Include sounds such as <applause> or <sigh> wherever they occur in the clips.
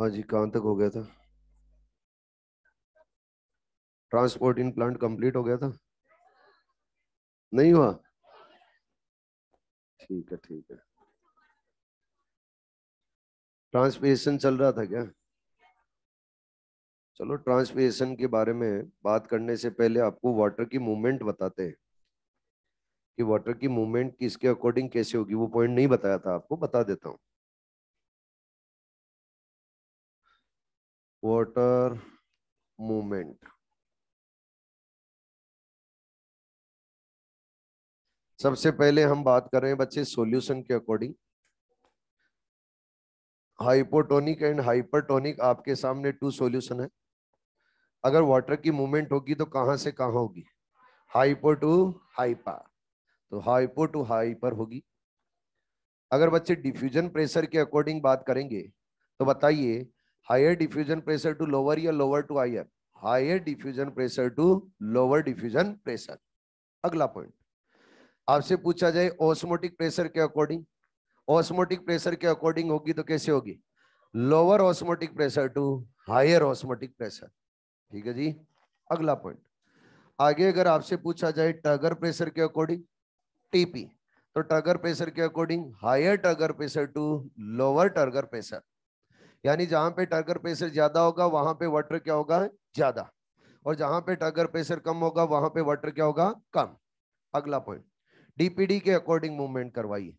हाँ जी कहाँ तक हो गया था ट्रांसपोर्ट इन प्लांट कंप्लीट हो गया था नहीं हुआ ठीक है ठीक है ट्रांसपेशन चल रहा था क्या चलो ट्रांसपेशन के बारे में बात करने से पहले आपको वाटर की मूवमेंट बताते हैं कि वाटर की मूवमेंट किसके अकॉर्डिंग कैसे होगी वो पॉइंट नहीं बताया था आपको बता देता हूँ water movement सबसे पहले हम बात कर रहे हैं बच्चे सॉल्यूशन के अकॉर्डिंग हाइपोटोनिक एंड हाइपरटोनिक आपके सामने टू सॉल्यूशन है अगर वाटर की मूवमेंट होगी तो कहां से कहां होगी हाइपो टू हाइपा तो हाइपो टू हाइपर होगी अगर बच्चे डिफ्यूजन प्रेशर के अकॉर्डिंग बात करेंगे तो बताइए higher diffusion pressure to lower या lower to higher higher diffusion pressure to lower diffusion pressure अगला पॉइंट आपसे पूछा जाए ऑस्मोटिक प्रेशर के अकॉर्डिंग ऑस्मोटिक प्रेशर के अकॉर्डिंग होगी तो कैसे होगी lower osmotic pressure to higher osmotic pressure ठीक है जी अगला पॉइंट आगे अगर आपसे पूछा जाए टगर प्रेशर के अकॉर्डिंग टीपी तो टगर प्रेशर के according higher turgor pressure to lower turgor pressure यानी जहां पे टर्गर प्रेशर ज्यादा होगा वहां पे वाटर क्या होगा ज्यादा और जहां पे टर्गर प्रेशर कम होगा वहां पे वाटर क्या होगा कम अगला पॉइंट डीपीडी के अकॉर्डिंग मूवमेंट करवाइए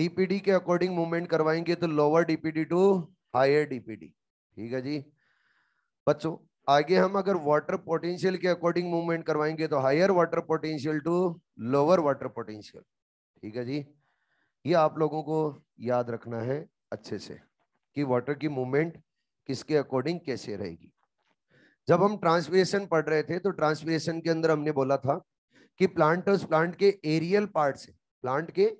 डीपीडी के अकॉर्डिंग मूवमेंट करवाएंगे तो lower DPD to higher DPD ठीक है जी बच्चों आगे हम अगर वाटर पोटेंशियल के अकॉर्डिंग मूवमेंट करवाएंगे तो higher water potential to lower water potential ठीक है जी ये आप लोगों को याद रखना है अच्छे से कि वाटर की मूवमेंट किसके अकॉर्डिंग कैसे रहेगी जब हम ट्रांसपीरेशन पढ़ रहे थे तो ट्रांसपीरेशन के अंदर हमने बोला था कि प्लांट और प्लांट के एरियल पार्ट से प्लांट के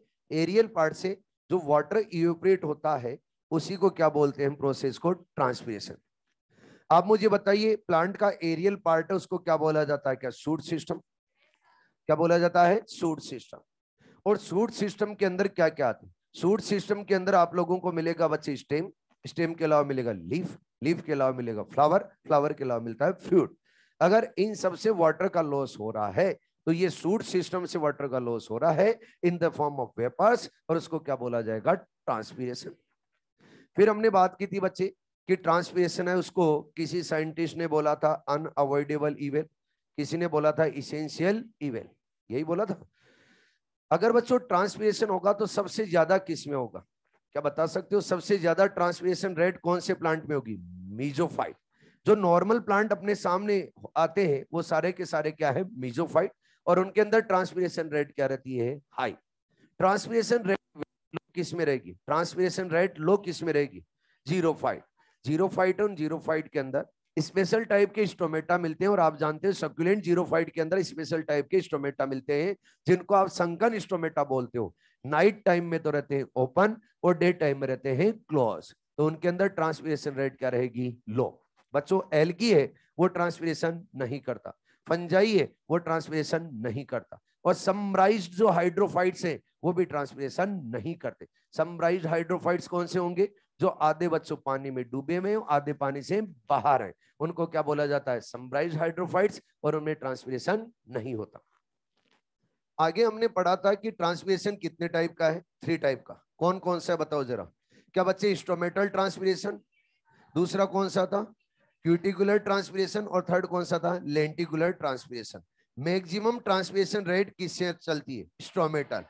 एरियल पार्ट से जो वाटर इवेपरेट होता है उसी को क्या बोलते हैं प्रोसेस को ट्रांसपीरेशन आप मुझे बताइए प्लांट का एरियल पार्ट है उसको क्या बोला जाता है क्या सूट सिस्टम क्या बोला जाता है सूट सिस्टम और सूट सिस्टम के अंदर क्या क्या आते हैं सूट सिस्टम के अंदर आप लोगों को मिलेगा बच्चे स्टेम स्टेम के अलावा मिलेगा लीफ लीफ के अलावा मिलेगा फ्लावर फ्लावर के अलावा मिलता है फ्रूट अगर इन सब से वाटर का लॉस हो रहा है तो ये सूट सिस्टम से वाटर का लॉस हो रहा है in the form of vapours और उसको क्या बोला जाएगा ट्रांसपीरेशन फिर हमने बात की थी बच्चे कि ट्रांसपीरेशन है उसको किसी साइंटिस्ट ने बोला था अनअवॉइडेबल इवेल किसी ने बोला था इसेंशियल इवेल यही बोला था अगर बच्चों ट्रांसपीरेशन होगा तो सबसे ज्यादा किसमें होगा क्या बता सकते हो सबसे ज्यादा ट्रांसमिशन रेट कौन से प्लांट में होगी मीजोफाइट जो नॉर्मल प्लांट अपने सामने आते हैं वो सारे के सारे क्या है मीजोफाइट और उनके अंदर ट्रांसमिशन रेट क्या रहती है हाई ट्रांसमिशन रेट किस में रहेगी ट्रांसमिशन रेट लो किस में रहेगी जीरो फाइट जीरो फाइट और जीरो फाइट के अंदर स्पेशल टाइप के स्टोमेटा मिलते हैं और आप जानते हैं सक्यूलेंट जीरो फाइट के अंदर स्पेशल टाइप के स्टोमेटा मिलते हैं जिनको आप संकन स्टोमेटा बोलते हो नाइट टाइम में तो रहते हैं ओपन और डे टाइम में रहते हैं क्लोज तो उनके अंदर ट्रांसपीरेशन रेट क्या रहेगी लो बच्चों एलगी है वो ट्रांसपीरेशन नहीं करता फंजाई है वो ट्रांसपीरेशन नहीं करता और समराइज जो हाइड्रोफाइट्स है वो भी ट्रांसपीरेशन नहीं करते समराइज हाइड्रोफाइट्स कौन से होंगे जो आधे बच्चों पानी में डूबे हुए आधे पानी से बाहर हैं उनको क्या बोला जाता है समराइज हाइड्रोफाइट्स और उनमें ट्रांसपीरेशन नहीं होता आगे हमने पढ़ा था कि ट्रांसमिशन कितने टाइप का है थ्री टाइप का कौन कौन सा है बताओ जरा क्या बच्चे इंस्ट्रोमेटल ट्रांसमिशन दूसरा कौन सा था क्यूटिकुलर ट्रांसमिशन और थर्ड कौन सा था lenticular transmission maximum transmission rate किससे चलती है स्ट्रोमेटल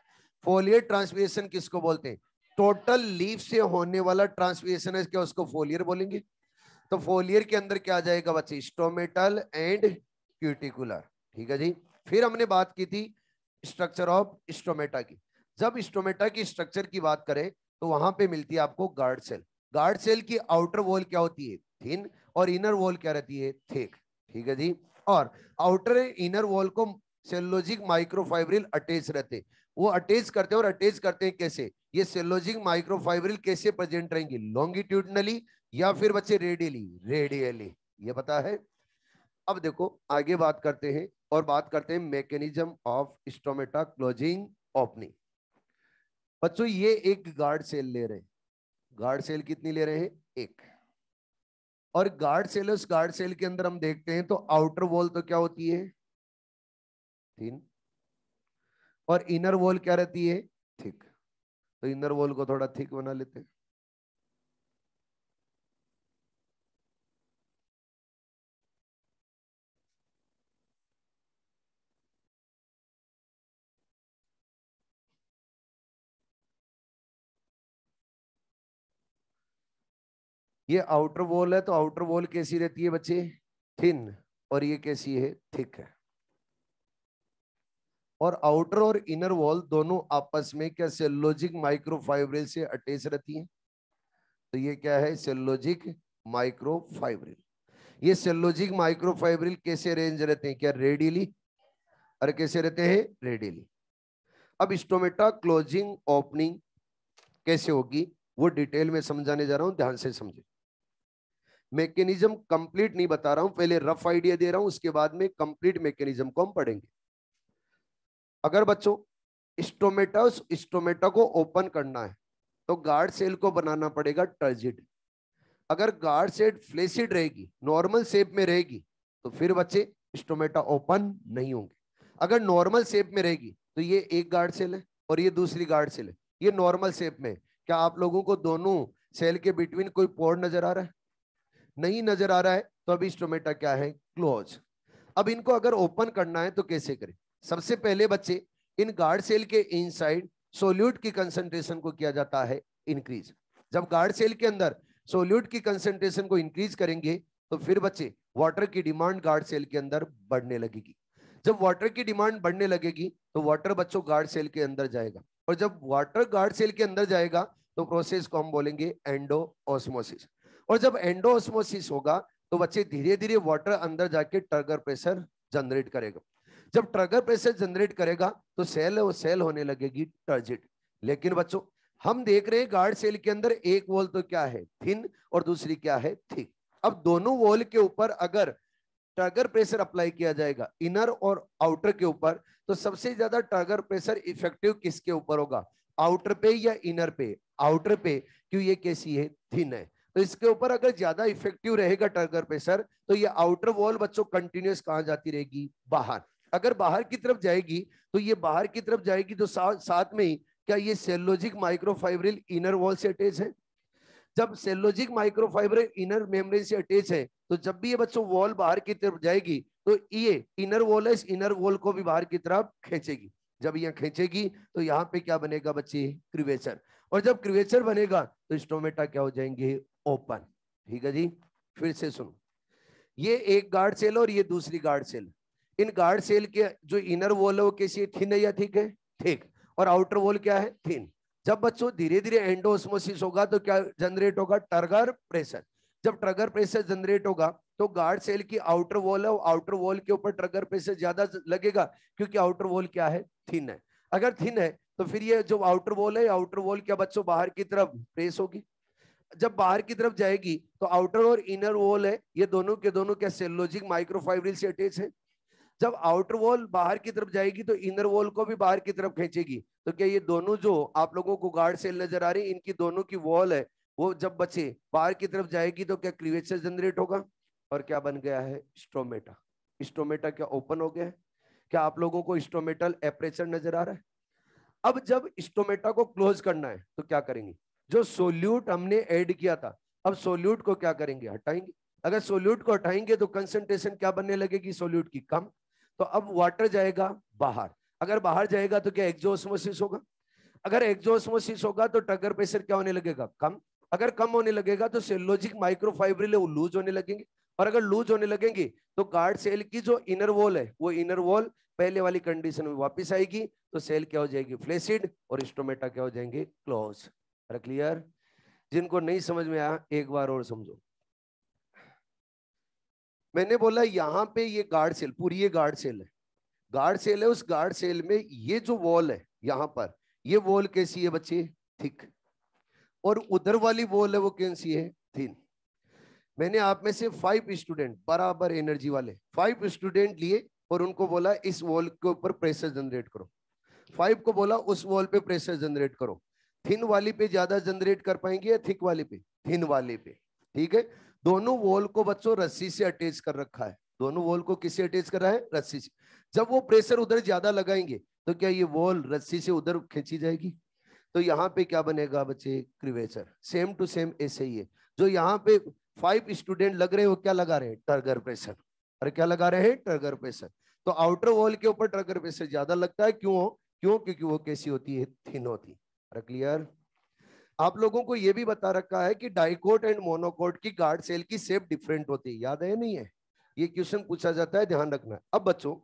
फोलियर ट्रांसमिशन किसको बोलते हैं टोटल लीफ से होने वाला ट्रांसमिशन है क्या उसको फोलियर बोलेंगे तो फोलियर के अंदर क्या आ जाएगा बच्चे स्टोमेटल एंड क्यूटिकुलर ठीक है जी फिर हमने बात की थी स्ट्रक्चर ऑफ स्टोमेटा की जब स्टोमेटा की स्ट्रक्चर की बात करें तो वहां पे मिलती है आपको गार्ड सेल गार्ड सेल की आउटर वॉल क्या होती है थिन और इनर वॉल क्या रहती है थिक ठीक है जी और आउटर इनर वॉल को सेलोजिक माइक्रोफाइब्रिल अटैच रहते वो अटैच करते हैं और अटैच करते हैं कैसे ये सेलोजिक माइक्रोफाइब्रिल कैसे प्रेजेंट रहेंगे लॉन्गिट्यूडनली या फिर बच्चे रेडियली रेडियली ये पता है अब देखो आगे बात करते हैं और बात करते हैं mechanism of stomata closing opening बच्चों ये एक गार्ड सेल ले रहे हैं गार्ड सेल कितनी ले रहे हैं एक और गार्ड सेल उस गार्ड सेल के अंदर हम देखते हैं तो आउटर वॉल तो क्या होती है थिन और इनर वॉल क्या रहती है थिक तो इनर वॉल को थोड़ा थिक बना लेते हैं ये आउटर वॉल है तो आउटर वॉल कैसी रहती है बच्चे थिन और ये कैसी है थिक है और आउटर और इनर वॉल दोनों आपस में क्या सेलोजिक माइक्रोफाइब्रिल से अटैच रहती है तो ये क्या है सेलोजिक माइक्रोफाइब्रिल ये सेलोजिक माइक्रोफाइब्रिल कैसे रेंज रहते हैं क्या रेडियली और कैसे रहते हैं रेडियली अब स्टोमेटा क्लोजिंग ओपनिंग कैसे होगी वो डिटेल में समझाने जा रहा हूं ध्यान से समझे मैकेनिज्म कंप्लीट नहीं बता रहा हूं पहले रफ आइडिया दे रहा हूं उसके बाद में कंप्लीट मैकेनिज्म को हम पढ़ेंगे अगर बच्चों स्टोमेटा स्टोमेटा को ओपन करना है तो गार्ड सेल को बनाना पड़ेगा टर्जिड अगर गार्ड सेल फ्लेसिड रहेगी नॉर्मल शेप में रहेगी तो फिर बच्चे स्टोमेटा ओपन नहीं होंगे अगर नॉर्मल शेप में रहेगी तो ये एक गार्ड सेल है और ये दूसरी गार्ड सेल है ये नॉर्मल शेप में क्या आप लोगों को दोनों सेल के बिटवीन कोई पोर नजर आ रहा है नहीं नजर आ रहा है तो अभी स्टोमेटा क्या है क्लोज अब इनको अगर ओपन करना है तो कैसे करें सबसे पहले बच्चे इन गार्ड सेल के इनसाइड सोल्यूट की कंसंट्रेशन को किया जाता है इंक्रीज जब गार्ड सेल के अंदर सोल्यूट की कंसंट्रेशन को इंक्रीज करेंगे तो फिर बच्चे वाटर की डिमांड गार्ड सेल के अंदर बढ़ने लगेगी जब वाटर की डिमांड बढ़ने लगेगी तो वाटर बच्चों गार्ड सेल के अंदर जाएगा और जब वाटर गार्ड सेल के अंदर जाएगा तो प्रोसेस को हम बोलेंगे एंडो ऑस्मोसिस और जब एंडोस्मोसिस होगा तो बच्चे धीरे धीरे वाटर अंदर जाके टर्गर प्रेशर जनरेट करेगा जब ट्रगर प्रेशर जनरेट करेगा तो सेल वो सेल होने लगेगी टर्जिट लेकिन बच्चों हम देख रहे हैं गार्ड सेल के अंदर एक वॉल तो क्या है थिन और दूसरी क्या है थिक अब दोनों वॉल के ऊपर अगर ट्रगर प्रेशर अप्लाई किया जाएगा इनर और आउटर के ऊपर तो सबसे ज्यादा टर्गर प्रेशर इफेक्टिव किसके ऊपर होगा आउटर पे या इनर पे आउटर पे क्यों ये कैसी है थिन है तो इसके ऊपर अगर ज्यादा इफेक्टिव रहेगा टर्गर प्रेशर तो ये आउटर वॉल बच्चों कंटिन्यूस कहाँ जाती रहेगी बाहर अगर बाहर की तरफ जाएगी तो ये बाहर की तरफ जाएगी तो सा, साथ में ही क्या ये सेलोजिक माइक्रोफाइब्रिल इनर वॉल से अटैच है जब सेलोजिक माइक्रोफाइब्रिल इनर मेमरी से अटैच है तो जब भी ये बच्चों वॉल बाहर की तरफ जाएगी तो ये इनर वॉल है इनर वॉल को भी बाहर की तरफ खींचेगी जब यहाँ खींचेगी तो यहाँ पे क्या बनेगा बच्चे क्रिवेचर और जब क्रिवेचर बनेगा तो स्टोमेटा क्या हो जाएंगे ओपन ठीक है जी फिर से सुनो ये एक गार्ड सेल और ये दूसरी गार्ड सेल इन गार्ड सेल के जो इनर वॉल है वो कैसी थिन है या ठीक है ठीक और आउटर वॉल क्या है थिन जब बच्चों धीरे धीरे एंडोस्मोसिस होगा तो क्या जनरेट होगा टर्गर प्रेशर जब ट्रगर प्रेशर जनरेट होगा तो गार्ड सेल की आउटर वॉल है आउटर वॉल के ऊपर ट्रगर प्रेशर ज्यादा लगेगा क्योंकि आउटर वॉल क्या है थिन है अगर थिन है तो फिर ये जो आउटर वॉल है आउटर वॉल क्या बच्चों बाहर की तरफ प्रेस होगी जब बाहर की तरफ जाएगी तो आउटर और इनर वॉल है ये दोनों के दोनों क्या सेलोजिक माइक्रोफाइब्रिल से अटैच है जब आउटर वॉल बाहर की तरफ जाएगी तो इनर वॉल को भी बाहर की तरफ खींचेगी तो क्या ये दोनों जो आप लोगों को गार्ड सेल नजर आ रही इनकी दोनों की वॉल है वो जब बचे बाहर की तरफ जाएगी तो क्या क्रिवेचर जनरेट होगा और क्या बन गया है स्ट्रोमेटा स्ट्रोमेटा क्या ओपन हो गया है क्या आप लोगों को स्ट्रोमेटल एपरेचर नजर आ रहा है अब जब स्टोमेटा को क्लोज करना है तो क्या करेंगे जो सोल्यूट हमने ऐड किया था अब सोल्यूट को क्या करेंगे हटाएंगे अगर सोल्यूट को हटाएंगे तो कंसेंट्रेशन क्या बनने लगेगी सोल्यूट की कम तो अब वाटर जाएगा बाहर अगर बाहर जाएगा तो क्या एक्जोस्मोसिस होगा अगर एक्जोस्मोसिस होगा तो टगर प्रेशर क्या होने लगेगा कम अगर कम होने लगेगा तो सेलोजिक माइक्रोफाइब्रिल लूज होने लगेंगे और अगर लूज होने लगेंगे तो गार्ड सेल की जो इनर वॉल है वो इनर वॉल पहले वाली कंडीशन में वापस आएगी तो सेल क्या हो जाएगी फ्लेसिड और स्टोमेटा क्या हो जाएंगे क्लोज अरे क्लियर जिनको नहीं समझ में आया एक बार और समझो मैंने बोला यहाँ पे ये गार्ड सेल पूरी ये गार्ड सेल है गार्ड सेल है उस गार्ड सेल में ये जो वॉल है यहां पर ये वॉल कैसी है बच्चे थिक और उधर वाली वॉल है वो कैसी है थिन मैंने आप में से फाइव स्टूडेंट बराबर एनर्जी वाले फाइव स्टूडेंट लिए और उनको बोला इस वॉल के ऊपर प्रेशर जनरेट करो फाइव को बोला उस वॉल पे प्रेशर जनरेट करो थिन वाली पे ज्यादा जनरेट कर पाएंगे या थिक वाली पे थिन वाली पे ठीक है दोनों वॉल को बच्चों रस्सी से अटैच कर रखा है दोनों वॉल को किससे अटैच कर रहा है रस्सी से जब वो प्रेशर उधर ज्यादा लगाएंगे तो क्या ये वॉल रस्सी से उधर खींची जाएगी तो यहाँ पे क्या बनेगा बच्चे क्रिवेचर सेम टू सेम ऐसे ही है जो यहाँ पे फाइव स्टूडेंट लग रहे हो क्या लगा रहे हैं टर्गर प्रेशर और क्या लगा रहे हैं टर्गर प्रेशर तो आउटर वॉल के ऊपर टर्गर प्रेशर ज्यादा लगता है क्यों क्यों क्योंकि वो कैसी होती है थिन होती है क्लियर आप लोगों को यह भी बता रखा है कि डाइकोट एंड मोनोकोट की गार्ड सेल की सेप डिफरेंट होती है याद है नहीं है ये क्वेश्चन पूछा जाता है ध्यान रखना है अब बच्चों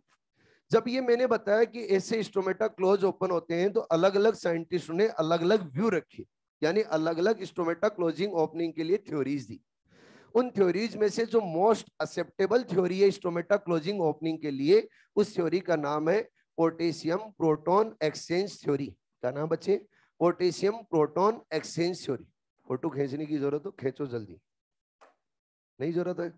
जब ये मैंने बताया कि ऐसे स्टोमेटा क्लोज ओपन होते हैं तो अलग अलग साइंटिस्टों ने अलग अलग व्यू रखी यानी अलग अलग स्टोमेटा क्लोजिंग ओपनिंग के लिए थ्योरीज दी उन थ्योरीज में से जो मोस्ट एक्सेप्टेबल थ्योरी है स्टोमेटा क्लोजिंग ओपनिंग के लिए उस थ्योरी का नाम है पोटेशियम प्रोटोन एक्सचेंज थ्योरी क्या नाम बच्चे potassium proton exchange theory photo खींचने की जरूरत हो खींचो जल्दी नहीं जरूरत है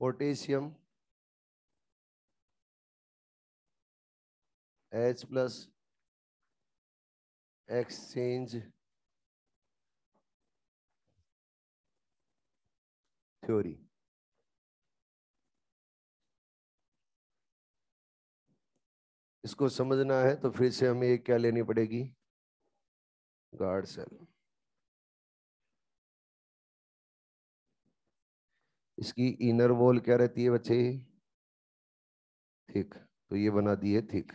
potassium H plus exchange theory इसको समझना है तो फिर से हमें क्या लेनी पड़ेगी गार्ड सेल इसकी इनर वॉल क्या रहती है बच्चे थिक तो ये बना दी है थिक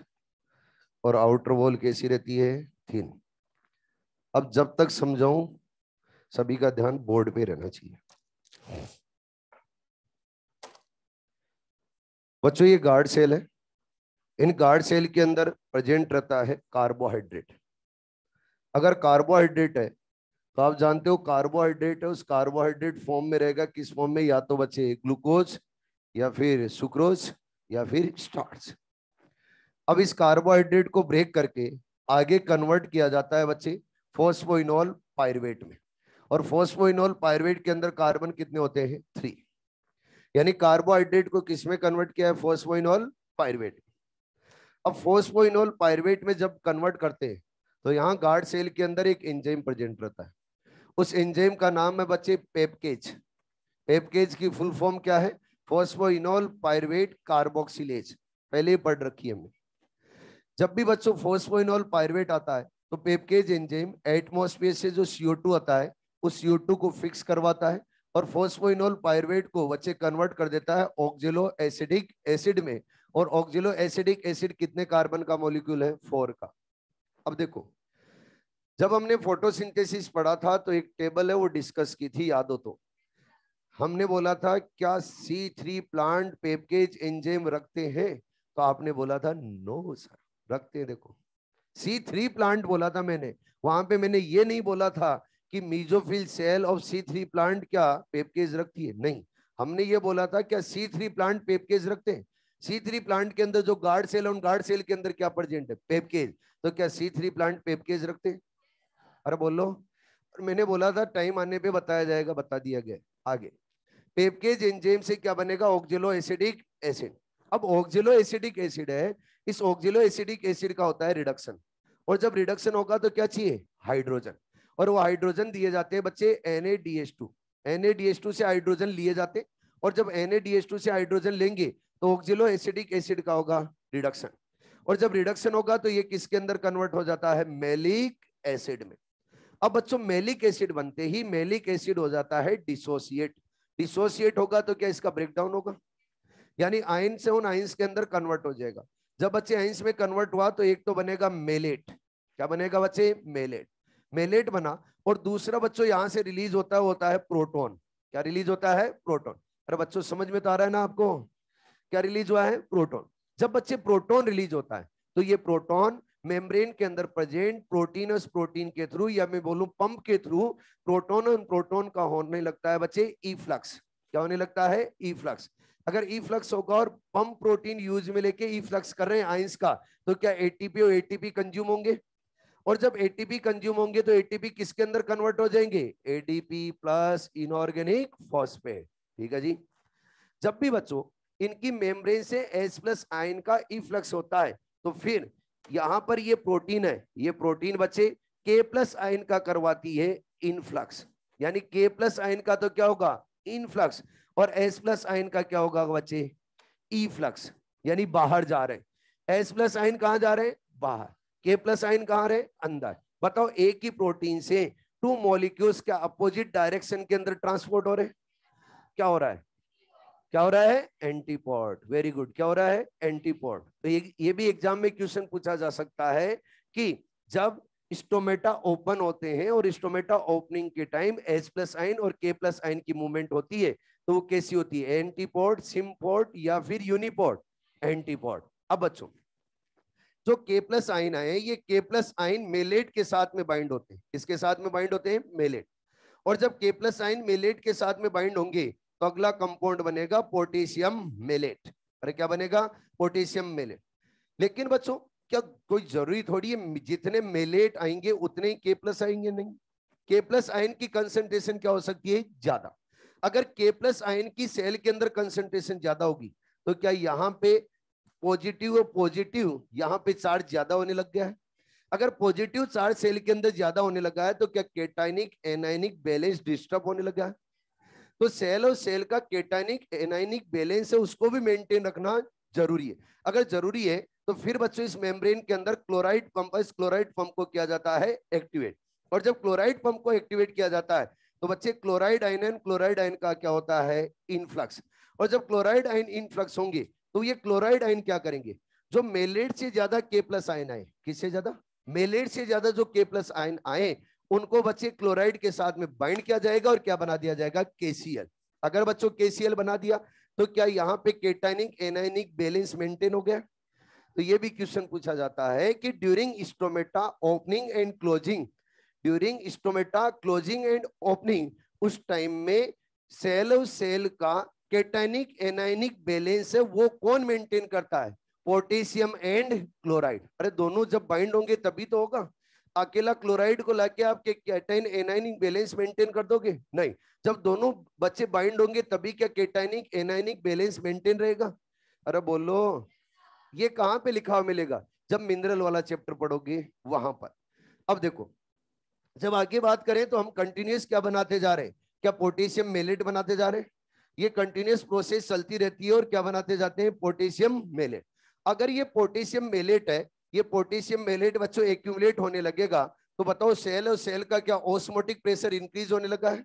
और आउटर वॉल कैसी रहती है थिन अब जब तक समझाऊं सभी का ध्यान बोर्ड पे रहना चाहिए बच्चों ये गार्ड सेल है इन गार्ड सेल के अंदर प्रेजेंट रहता है कार्बोहाइड्रेट अगर कार्बोहाइड्रेट है तो आप जानते हो कार्बोहाइड्रेट है उस कार्बोहाइड्रेट फॉर्म में रहेगा किस फॉर्म में या तो बचे ग्लूकोज या फिर सुक्रोज या फिर स्टार्च अब इस कार्बोहाइड्रेट को ब्रेक करके आगे कन्वर्ट किया जाता है बच्चे फोस्फोइनोल पायरवेट में और फोस्फोइनोल पायरवेट के अंदर कार्बन कितने होते हैं थ्री यानी कार्बोहाइड्रेट को किस में कन्वर्ट किया है फोस्फोइनोल पायरवेट अब फोस्फोइनोल पायरवेट में जब कन्वर्ट करते हैं तो यहाँ गार्ड सेल के अंदर एक एंजाइम प्रेजेंट रहता है उस एंजाइम का नाम है बच्चे पेपकेज पेपकेज की फुल फॉर्म क्या है फोस्फोइनोल पायरवेट कार्बोक्सिलेज पहले पढ़ रखी हमने जब भी बच्चों फोस्फोइनोल पायरवेट आता है तो पेपकेज एंजाइम एटमोस्फेयर से जो CO2 आता है उस CO2 को फिक्स करवाता है और फोस्फोइनोल पायरवेट को बच्चे कन्वर्ट कर देता है ऑक्जिलो एसिडिक एसिड में और ऑक्जिलो एसिडिक एसिड कितने कार्बन का मोलिक्यूल है फोर का अब देखो जब हमने फोटोसिंथेसिस पढ़ा था तो एक टेबल है वो डिस्कस की थी याद हो तो हमने बोला था क्या सी थ्री प्लांट पेपकेज एंजेम रखते हैं तो आपने बोला था नो सर रखते हैं देखो सी थ्री प्लांट बोला था मैंने वहां पे मैंने ये नहीं बोला था कि mesophyll cell of C three plant क्या पेपकेज रखती है नहीं हमने ये बोला था क्या सी थ्री प्लांट पेपकेज रखते हैं सी थ्री प्लांट के अंदर जो गार्ड सेल है उन गार्ड सेल के अंदर क्या प्रजेंट है पेपकेज तो क्या सी थ्री प्लांट पेपकेज रखते हैं अरे बोलो मैंने बोला था टाइम आने पे बताया जाएगा बता दिया गया आगे पेप पेपकेज एंजाइम से क्या बनेगा ऑक्जिलो एसिडिक एसिड अब ऑक्जिलो एसिडिक एसिड है इस ऑक्जिलो एसिडिक एसिड का होता है रिडक्शन और जब रिडक्शन होगा तो क्या चाहिए हाइड्रोजन और वो हाइड्रोजन दिए जाते हैं बच्चे एन एन से हाइड्रोजन लिए जाते और जब एन से हाइड्रोजन लेंगे तो ऑक्जिलो एसिडिक एसिड का होगा रिडक्शन और जब रिडक्शन होगा तो ये किसके अंदर कन्वर्ट हो जाता है मेलिक एसिड में अब बच्चों मेलिक एसिड बनते ही मेलिक एसिड हो जाता है डिसोसिएट डिसोसिएट होगा तो क्या इसका ब्रेकडाउन होगा यानी आयन से उन आइंस के अंदर कन्वर्ट हो जाएगा जब बच्चे आइंस में कन्वर्ट हुआ तो एक तो बनेगा मेलेट क्या बनेगा बच्चे मेलेट मेलेट बना और दूसरा बच्चों यहाँ से रिलीज होता होता है प्रोटोन क्या रिलीज होता है प्रोटोन अरे बच्चों समझ में तो आ रहा है ना आपको क्या रिलीज हुआ है प्रोटोन जब बच्चे प्रोटोन रिलीज होता है तो ये प्रोटोन मेम्ब्रेन के अंदर प्रेजेंट प्रोटीन प्रोटीन के थ्रू या मैं बोलूं पंप के थ्रू प्रोटोन और प्रोटोन का होने लगता है बच्चे ई फ्लक्स क्या होने लगता है ई फ्लक्स अगर ई फ्लक्स होगा और पंप प्रोटीन यूज में लेके ई फ्लक्स कर रहे हैं आइंस का तो क्या एटीपी और एटीपी कंज्यूम होंगे और जब एटीपी कंज्यूम होंगे तो एटीपी किसके अंदर कन्वर्ट हो जाएंगे एडीपी प्लस इनऑर्गेनिक फॉस्फेट ठीक है जी जब भी बच्चों इनकी मेम्ब्रेन से एस प्लस आयन का ई फ्लक्स होता है तो फिर यहां पर ये प्रोटीन है ये प्रोटीन बच्चे के प्लस आयन का करवाती है इनफ्लक्स यानी के प्लस आयन का तो क्या होगा इनफ्लक्स और एस प्लस आयन का क्या होगा बच्चे ई फ्लक्स यानी बाहर जा रहे हैं एस प्लस आयन कहा जा रहे हैं बाहर के प्लस आयन कहां रहे अंदर बताओ एक ही प्रोटीन से टू मॉलिक्यूल्स के अपोजिट डायरेक्शन के अंदर ट्रांसपोर्ट हो रहे क्या हो रहा है क्या हो रहा है एंटीपॉड वेरी गुड क्या हो रहा है एंटीपॉड तो ये ये भी एग्जाम में क्वेश्चन पूछा जा सकता है कि जब स्टोमेटा ओपन होते हैं और स्टोमेटा ओपनिंग के टाइम एच प्लस आइन और के प्लस आइन की मूवमेंट होती है तो वो कैसी होती है एंटीपोर्ट सिमपोर्ट या फिर यूनिपोर्ट एंटीपोर्ट अब बच्चों जो के प्लस आइन आए ये के प्लस आइन मेलेट के साथ में बाइंड होते हैं इसके साथ में बाइंड होते हैं मेलेट और जब के प्लस आइन मेलेट के साथ में बाइंड होंगे तो अगला कंपाउंड बनेगा पोटेशियम मेलेट अरे क्या बनेगा पोटेशियम मेलेट लेकिन बच्चों क्या कोई जरूरी थोड़ी है जितने मेलेट आएंगे उतने ही के प्लस आएंगे नहीं के प्लस आयन की कंसेंट्रेशन क्या हो सकती है ज्यादा अगर के प्लस आयन की सेल के अंदर कंसेंट्रेशन ज्यादा होगी तो क्या यहाँ पे पॉजिटिव और पॉजिटिव यहाँ पे चार्ज ज्यादा होने लग गया है अगर पॉजिटिव चार्ज सेल के अंदर ज्यादा होने लगा है तो क्या केटाइनिक एनाइनिक बैलेंस डिस्टर्ब होने लगा है तो सेल और सेल का केटाइनिक एनाइनिक बैलेंस है उसको भी मेंटेन रखना जरूरी है अगर जरूरी है तो फिर बच्चों इस मेम्ब्रेन के अंदर क्लोराइड पंप इस क्लोराइड पंप को किया जाता है एक्टिवेट और जब क्लोराइड पंप को एक्टिवेट किया जाता है तो बच्चे क्लोराइड आइन एंड क्लोराइड आइन का क्या होता है इनफ्लक्स और जब क्लोराइड आइन इनफ्लक्स होंगे तो ये क्लोराइड आइन क्या करेंगे जो मेलेट से ज्यादा के प्लस आयन आए किससे ज्यादा मेलेट से ज्यादा जो के प्लस आयन आए उनको बच्चे क्लोराइड के साथ में बाइंड किया जाएगा और क्या बना दिया जाएगा केसीएल अगर बच्चों केसीएल बना दिया तो क्या यहाँ पे केटाइनिक एनाइनिक बैलेंस मेंटेन हो गया तो ये भी क्वेश्चन पूछा जाता है कि during stomata opening and closing during stomata closing and opening उस टाइम में सेल सेल का केटाइनिक एनाइनिक बैलेंस है वो कौन मेंटेन करता है पोटेशियम एंड क्लोराइड अरे दोनों जब बाइंड होंगे तभी तो होगा अकेला क्लोराइड को लाके आप कैटाइन एनाइनिक बैलेंस मेंटेन कर दोगे नहीं जब दोनों बच्चे बाइंड होंगे तभी क्या कैटाइनिक एनाइनिक बैलेंस मेंटेन रहेगा अरे बोलो ये कहां पे लिखा हुआ मिलेगा जब मिनरल वाला चैप्टर पढ़ोगे वहां पर अब देखो जब आगे बात करें तो हम कंटिन्यूस क्या बनाते जा रहे हैं क्या पोटेशियम मेलेट बनाते जा रहे हैं ये कंटिन्यूस प्रोसेस चलती रहती है और क्या बनाते जाते हैं पोटेशियम मेलेट अगर ये पोटेशियम मेलेट है ये पोटेशियम मेलेट बच्चों एक्यूमुलेट होने लगेगा तो बताओ सेल और सेल का क्या ओस्मोटिक प्रेशर इंक्रीज होने लगा है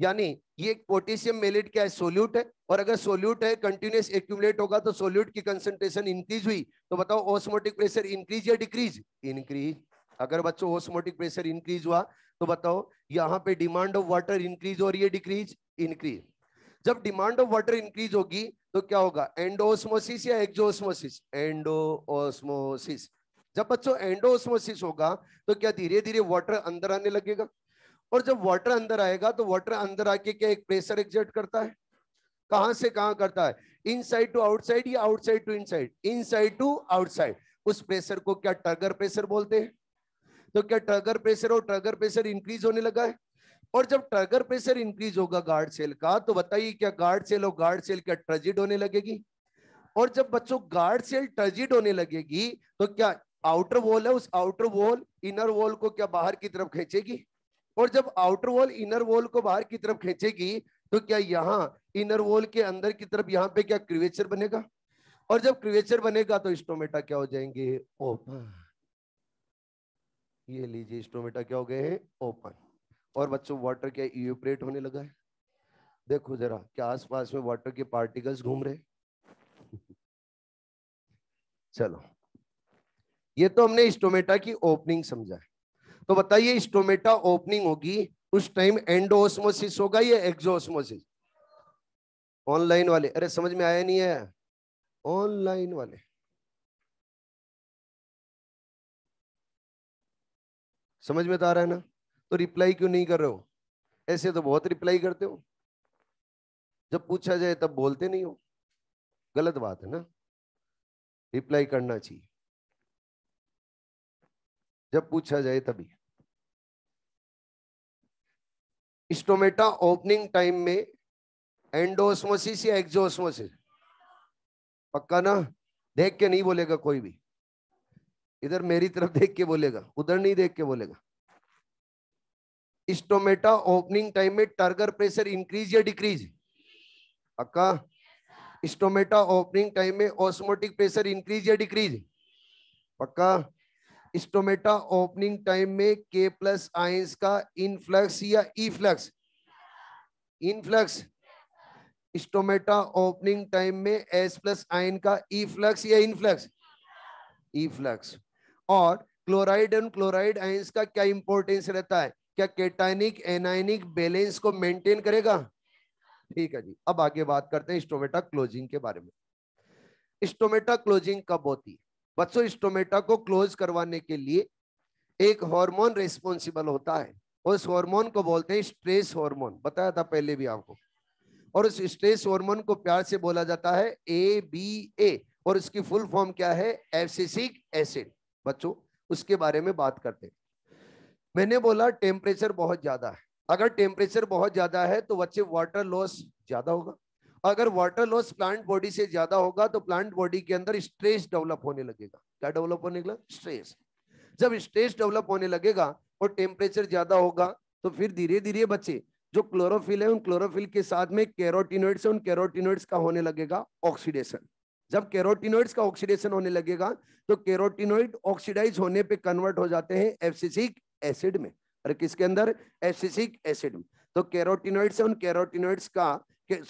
यानी ये पोटेशियम मेलेट क्या है सोल्यूट है और अगर सोल्यूट है कंटिन्यूस एक्यूमुलेट होगा तो सोल्यूट की कंसेंट्रेशन इंक्रीज हुई तो बताओ ओस्मोटिक प्रेशर इंक्रीज या डिक्रीज इंक्रीज अगर बच्चों ओस्मोटिक प्रेशर इंक्रीज हुआ तो बताओ यहाँ पे डिमांड ऑफ वाटर इंक्रीज हो रही है डिक्रीज इंक्रीज जब डिमांड ऑफ वाटर इंक्रीज होगी तो क्या होगा एंडोस्मोसिस या एक्जोस्मोसिस ऑस्मोसिस जब बच्चों एंडोस्मोसिस होगा तो क्या धीरे धीरे वाटर अंदर आने लगेगा और जब वाटर अंदर आएगा तो वाटर अंदर आके क्या एक प्रेशर एग्जर्ट करता है कहां से कहां करता है इनसाइड टू आउटसाइड या outside to inside inside to outside उस प्रेशर को क्या टर्गर प्रेशर बोलते हैं तो क्या टर्गर प्रेशर और टर्गर प्रेशर इंक्रीज होने लगा है और जब ट्रगर प्रेशर इंक्रीज होगा गार्ड सेल का तो बताइए क्या गार्ड सेल और गार्ड सेल क्या ट्रजिड होने लगेगी और जब बच्चों गार्ड सेल ट्रजिड होने लगेगी तो क्या आउटर वॉल है उस आउटर वॉल इनर वॉल को क्या बाहर की तरफ खींचेगी और जब आउटर वॉल इनर वॉल को बाहर की तरफ खींचेगी तो क्या यहाँ इनर वॉल के अंदर की तरफ यहाँ पे क्या क्रिवेचर बनेगा और जब क्रिवेचर बनेगा तो स्टोमेटा क्या हो जाएंगे ओपन ये लीजिए स्टोमेटा क्या हो गए हैं ओपन और बच्चों वाटर क्या इवेपरेट होने लगा है देखो जरा क्या आसपास में वाटर के पार्टिकल्स घूम रहे <laughs> चलो ये तो हमने स्टोमेटा की ओपनिंग समझा है तो बताइए स्टोमेटा ओपनिंग होगी उस टाइम एंडोस्मोसिस होगा या एक्सोस्मोसिस ऑनलाइन वाले अरे समझ में आया नहीं है ऑनलाइन वाले समझ में तो आ रहा है ना तो रिप्लाई क्यों नहीं कर रहे हो ऐसे तो बहुत रिप्लाई करते हो जब पूछा जाए तब बोलते नहीं हो गलत बात है ना रिप्लाई करना चाहिए जब पूछा जाए तभी स्टोमेटा ओपनिंग टाइम में एंडोस्मोसिस या एक्जोस्मोसिस पक्का ना देख के नहीं बोलेगा कोई भी इधर मेरी तरफ देख के बोलेगा उधर नहीं देख के बोलेगा स्टोमेटा ओपनिंग टाइम में टर्गर प्रेशर इंक्रीज या डिक्रीज अक्का स्टोमेटा ओपनिंग टाइम में ऑस्मोटिक प्रेशर इंक्रीज या डिक्रीज पक्का स्टोमेटा ओपनिंग टाइम में के प्लस आइंस का इनफ्लक्स या efflux influx stomata opening time में एस प्लस आइन का इफ्लक्स या इनफ्लक्स इफ्लक्स और क्लोराइड एंड क्लोराइड आइंस का क्या इंपॉर्टेंस रहता है क्या केटाइनिक एनाइनिक बैलेंस को मेंटेन करेगा ठीक है जी अब आगे बात करते हैं स्टोमेटा क्लोजिंग के बारे में स्टोमेटा क्लोजिंग कब होती है बच्चों स्टोमेटा को क्लोज करवाने के लिए एक हार्मोन रेस्पॉन्सिबल होता है उस हार्मोन को बोलते हैं स्ट्रेस हार्मोन बताया था पहले भी आपको और उस स्ट्रेस हार्मोन को प्यार से बोला जाता है ए बी ए और इसकी फुल फॉर्म क्या है एब्सिसिक एसिड बच्चों उसके बारे में बात करते हैं मैंने बोला टेम्परेचर बहुत ज्यादा है अगर टेम्परेचर बहुत ज्यादा है तो बच्चे वाटर लॉस ज्यादा होगा अगर वाटर लॉस प्लांट बॉडी से ज्यादा होगा तो प्लांट बॉडी के अंदर स्ट्रेस डेवलप होने लगेगा क्या डेवलप होने लगा स्ट्रेस जब स्ट्रेस डेवलप होने लगेगा और टेम्परेचर ज्यादा होगा तो फिर धीरे धीरे बच्चे जो क्लोरोफिल है उन क्लोरोफिल के साथ में कैरोटिनोइड्स है उन कैरोटीनोइड्स का होने लगेगा ऑक्सीडेशन जब कैरोटीनोइड्स का ऑक्सीडेशन होने लगेगा तो कैरोटिनोइड ऑक्सीडाइज होने पे कन्वर्ट हो जाते हैं एफसीसिक एसिड में और किसके अंदर एफसीसिक एसिड में तो कैरोटीनोइड्स है उन कैरोटीनोइड्स का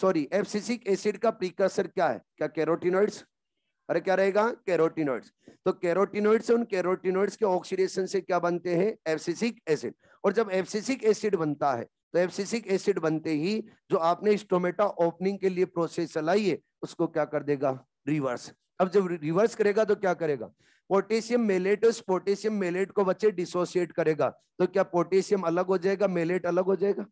सॉरी एफसीसिक एसिड का प्रीकर्सर क्या है क्या कैरोटीनोइड्स अरे क्या रहेगा कैरोटीनोइड्स तो कैरोटिनोइड्स उन कैरोटीनोइड्स के ऑक्सीडेशन से क्या बनते हैं एफसीसिक एसिड और जब एफसीसिक एसिड बनता है तो एफसीसिक एसिड बनते ही जो आपने स्टोमेटा ओपनिंग के लिए प्रोसेस चलाई है उसको क्या कर देगा रिवर्स अब जब रिवर्स करेगा तो क्या करेगा पोटेशियम मेलेट उस पोटेशियम मेलेट को बच्चे डिसोसिएट करेगा तो क्या पोटेशियम अलग हो जाएगा मेलेट अलग हो जाएगा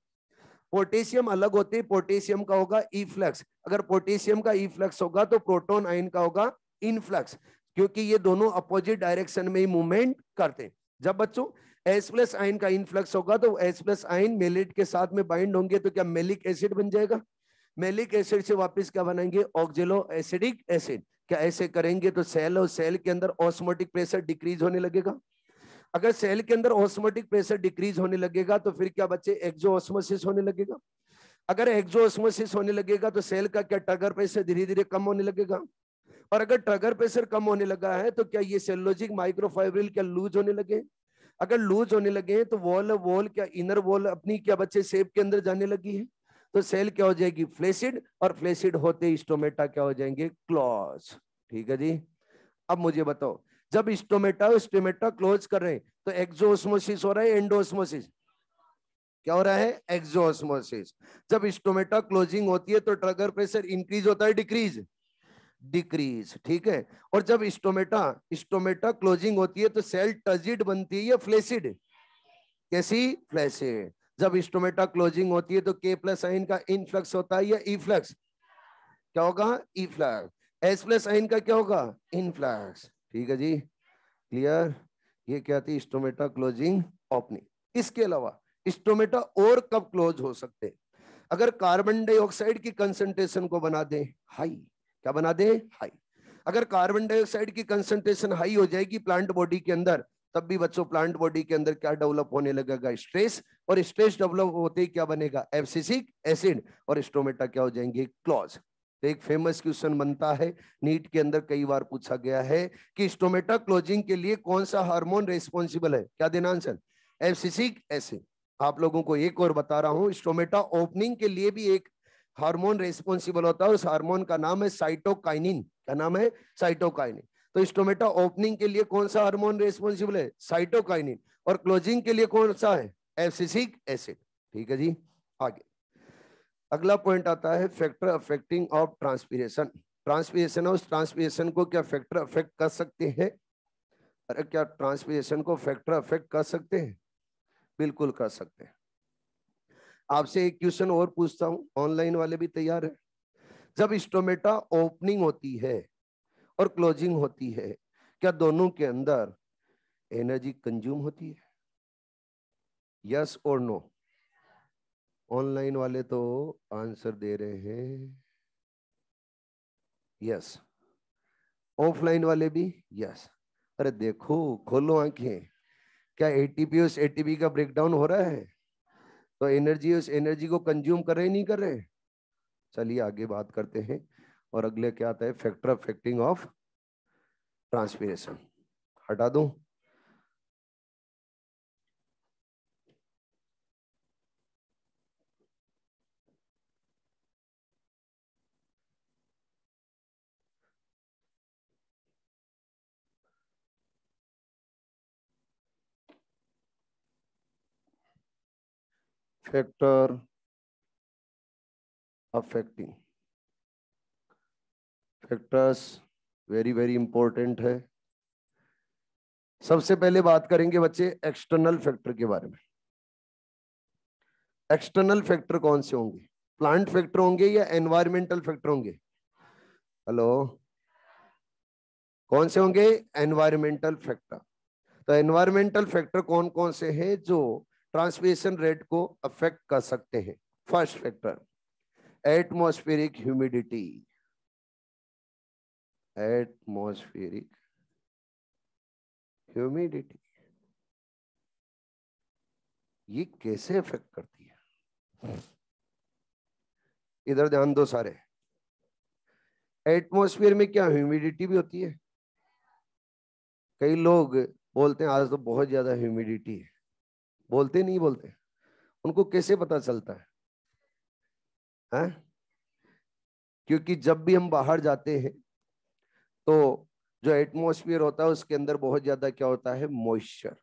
पोटेशियम अलग होते पोटेशियम का होगा ईफ्लक्स अगर पोटेशियम का ईफ्लक्स होगा तो प्रोटोन आइन का होगा इनफ्लक्स क्योंकि ये दोनों अपोजिट डायरेक्शन में ही मूवमेंट करते हैं जब बच्चों एस प्लस आइन का इनफ्लक्स होगा तो एस प्लस आइन मेलेट के साथ में बाइंड होंगे तो क्या मेलिक एसिड बन जाएगा मेलिक एसिड से वापस क्या बनाएंगे ऑक्जेलो एसिडिक एसिड क्या ऐसे करेंगे तो सेल और सेल के अंदर ऑस्मोटिक प्रेशर डिक्रीज होने लगेगा अगर सेल के अंदर ऑस्मोटिक प्रेशर डिक्रीज होने लगेगा तो फिर क्या बच्चे एक्जो ऑस्मोसिस होने लगेगा अगर एक्जो ऑस्मोसिस होने लगेगा तो सेल का क्या ट्रगर प्रेशर धीरे धीरे कम होने लगेगा और अगर ट्रगर प्रेशर कम होने लगा है तो क्या ये सेलोजिक माइक्रोफाइब्रिल क्या लूज होने लगे अगर लूज होने लगे हैं तो वॉल वॉल क्या इनर वॉल अपनी क्या बच्चे सेप के अंदर जाने लगी है तो सेल क्या हो जाएगी फ्लेसिड और फ्लेसिड होते ही स्टोमेटा क्या हो जाएंगे क्लोज ठीक है जी अब मुझे बताओ जब स्टोमेटा स्टोमेटा क्लोज कर रहे हैं तो एक्सोस्मोसिस हो रहा है एंडोस्मोसिस क्या हो रहा है एक्सोस्मोसिस जब स्टोमेटा क्लोजिंग होती है तो ट्रगर प्रेशर इंक्रीज होता है डिक्रीज डिक्रीज ठीक है और जब स्टोमेटा स्टोमेटा क्लोजिंग होती है तो सेल टजिड बनती है या फ्लेसिड कैसी फ्लैसिड जब स्टोमेटा क्लोजिंग होती है तो के प्लस आइन का इनफ्लक्स होता है या ईफ्लक्स e क्या होगा ईफ्लक्स एस प्लस आइन का क्या होगा इनफ्लक्स ठीक है जी क्लियर ये क्या थी स्टोमेटा क्लोजिंग ओपनिंग इसके अलावा स्टोमेटा और कब क्लोज हो सकते अगर कार्बन डाइऑक्साइड की कंसेंट्रेशन को बना दे हाई क्या बना दे हाई अगर कार्बन डाइऑक्साइड की कंसेंट्रेशन हाई हो जाएगी प्लांट बॉडी के अंदर तब भी बच्चों प्लांट बॉडी के अंदर क्या डेवलप होने लगेगा स्ट्रेस और स्ट्रेस डेवलप होते ही क्या बनेगा एफसीसिक एसिड और स्टोमेटा क्या हो जाएंगे क्लॉज तो एक फेमस क्वेश्चन बनता है नीट के अंदर कई बार पूछा गया है कि स्टोमेटा क्लोजिंग के लिए कौन सा हार्मोन रेस्पॉन्सिबल है क्या देना आंसर एफसीसिक एसिड आप लोगों को एक और बता रहा हूं स्टोमेटा ओपनिंग के लिए भी एक हार्मोन रेस्पॉन्सिबल होता है उस हार्मोन का नाम है साइटोकाइनिन क्या नाम है साइटोकाइनिन तो स्टोमेटा ओपनिंग के लिए कौन सा हार्मोन रेस्पॉन्सिबल है साइटोकाइनिन और क्लोजिंग के लिए कौन सा है एफसिसिक एसिड ठीक है जी आगे अगला पॉइंट आता है factor affecting of transpiration transpiration और उस ट्रांसपीरेशन को क्या फैक्टर अफेक्ट कर सकते हैं अरे क्या ट्रांसपीरेशन को फैक्टर अफेक्ट कर सकते हैं बिल्कुल कर सकते हैं आपसे एक क्वेश्चन और पूछता हूं ऑनलाइन वाले भी तैयार है जब स्टोमेटा ओपनिंग होती है और क्लोजिंग होती है क्या दोनों के अंदर एनर्जी कंज्यूम होती है यस और नो ऑनलाइन वाले तो आंसर दे रहे हैं यस ऑफलाइन वाले भी यस yes. अरे देखो खोलो आंखें क्या एटीपी उस एटीपी का ब्रेकडाउन हो रहा है तो एनर्जी उस एनर्जी को कंज्यूम कर रहे नहीं कर रहे चलिए आगे बात करते हैं और अगले क्या आता है फैक्टर अफेक्टिंग ऑफ ट्रांसपीरेशन हटा दू factor affecting factors very very important है सबसे पहले बात करेंगे बच्चे एक्सटर्नल फैक्टर के बारे में एक्सटर्नल फैक्टर कौन से होंगे प्लांट फैक्टर होंगे या एनवायरमेंटल फैक्टर होंगे हेलो कौन से होंगे एनवायरमेंटल फैक्टर तो एनवायरमेंटल फैक्टर कौन कौन से हैं जो ट्रांसमिशन रेट को अफेक्ट कर सकते हैं first factor atmospheric humidity atmospheric humidity ये कैसे इफेक्ट करती है इधर ध्यान दो सारे एटमोसफियर में क्या ह्यूमिडिटी भी होती है कई लोग बोलते हैं आज तो बहुत ज्यादा ह्यूमिडिटी है बोलते नहीं बोलते उनको कैसे पता चलता है, है? हाँ? क्योंकि जब भी हम बाहर जाते हैं तो जो एटमोसफियर होता है उसके अंदर बहुत ज्यादा क्या होता है मॉइस्चर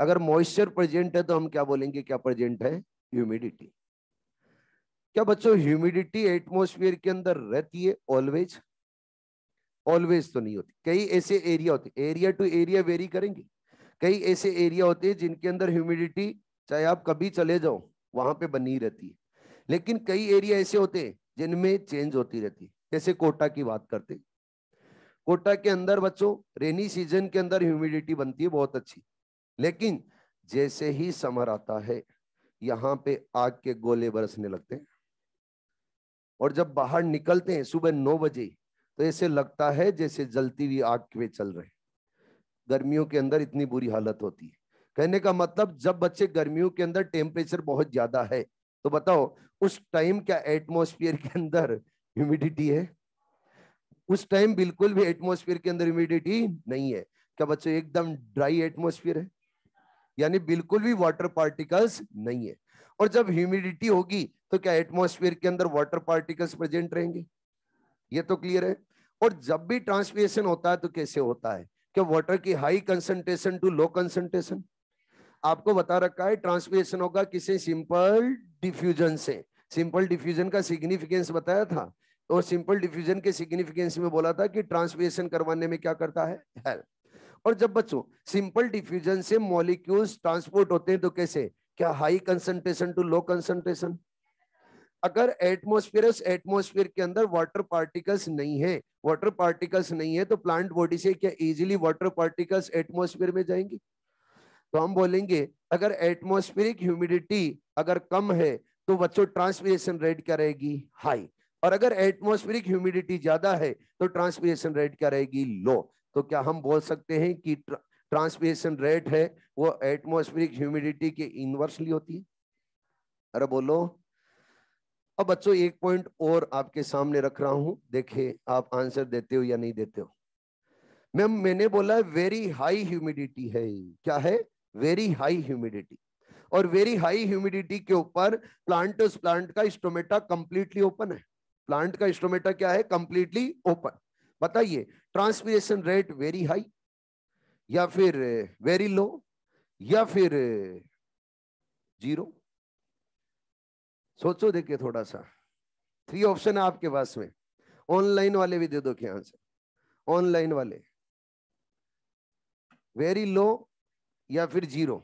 अगर मॉइस्चर प्रेजेंट है तो हम क्या बोलेंगे क्या प्रेजेंट है ह्यूमिडिटी क्या बच्चों ह्यूमिडिटी एटमोसफियर के अंदर रहती है ऑलवेज ऑलवेज तो नहीं होती कई ऐसे एरिया होते एरिया टू एरिया वेरी करेंगे कई ऐसे एरिया होते हैं जिनके अंदर ह्यूमिडिटी चाहे आप कभी चले जाओ वहां पे बनी रहती है लेकिन कई एरिया ऐसे होते हैं जिनमें चेंज होती रहती है जैसे कोटा की बात करते हैं कोटा के अंदर बच्चों रेनी सीजन के अंदर ह्यूमिडिटी बनती है बहुत अच्छी लेकिन जैसे ही समर आता है यहाँ पे आग के गोले बरसने लगते हैं और जब बाहर निकलते हैं सुबह नौ बजे तो ऐसे लगता है जैसे जलती हुई आग के चल रहे गर्मियों के अंदर इतनी बुरी हालत होती है कहने का मतलब जब बच्चे गर्मियों के अंदर टेम्परेचर बहुत ज्यादा है तो बताओ उस टाइम क्या एटमोस्फियर के अंदर ह्यूमिडिटी है उस टाइम बिल्कुल भी एटमोस्फियर के अंदर ह्यूमिडिटी नहीं है क्या बच्चों एकदम ड्राई एटमोस्फियर है यानी बिल्कुल भी वाटर पार्टिकल्स नहीं है और जब ह्यूमिडिटी होगी तो क्या एटमोस्फेयर के अंदर वाटर पार्टिकल्स प्रेजेंट रहेंगे ये तो क्लियर है और जब भी ट्रांसपिरेशन होता है तो कैसे होता है क्या वाटर की high concentration to low concentration आपको बता रखा है ट्रांसपिरेशन होगा किसी सिंपल डिफ्यूजन से सिंपल डिफ्यूजन का सिग्निफिकेंस बताया था और सिंपल डिफ्यूजन के सिग्निफिकेंस में बोला था कि ट्रांसलेशन करवाने में क्या करता है हेल्प और जब बच्चों सिंपल डिफ्यूजन से मॉलिक्यूल्स ट्रांसपोर्ट होते हैं तो कैसे क्या high concentration to low concentration अगर एटमोस्फेयर एटमोस्फेयर के अंदर वाटर पार्टिकल्स नहीं है वाटर पार्टिकल्स नहीं है तो प्लांट बॉडी से क्या इजिली वाटर पार्टिकल्स एटमोस्फेयर में जाएंगे तो हम बोलेंगे अगर एटमोस्फेरिक ह्यूमिडिटी अगर कम है तो बच्चों ट्रांसपिरेशन रेट क्या रहेगी हाई और अगर एटमोस्फेरिक ह्यूमिडिटी ज्यादा है तो ट्रांसपीरेशन रेट क्या रहेगी लो तो क्या हम बोल सकते हैं कि ट्रांसपीरेशन रेट है वो एटमोस्फेरिक ह्यूमिडिटी के इनवर्सली होती है अरे बोलो अब बच्चों एक पॉइंट और आपके सामने रख रहा हूं देखे आप आंसर देते हो या नहीं देते हो मैम मैंने बोला वेरी हाई ह्यूमिडिटी है क्या है वेरी हाई ह्यूमिडिटी और वेरी हाई ह्यूमिडिटी के ऊपर प्लांट प्लांट का स्टोमेटा कंप्लीटली ओपन है प्लांट का स्टोमेटा क्या है कंप्लीटली ओपन बताइए ट्रांसपीरेशन रेट वेरी हाई या फिर वेरी eh, लो या फिर जीरो eh, सोचो देखिए थोड़ा सा थ्री ऑप्शन है आपके पास में ऑनलाइन वाले भी दे दो यहां से ऑनलाइन वाले वेरी लो या फिर जीरो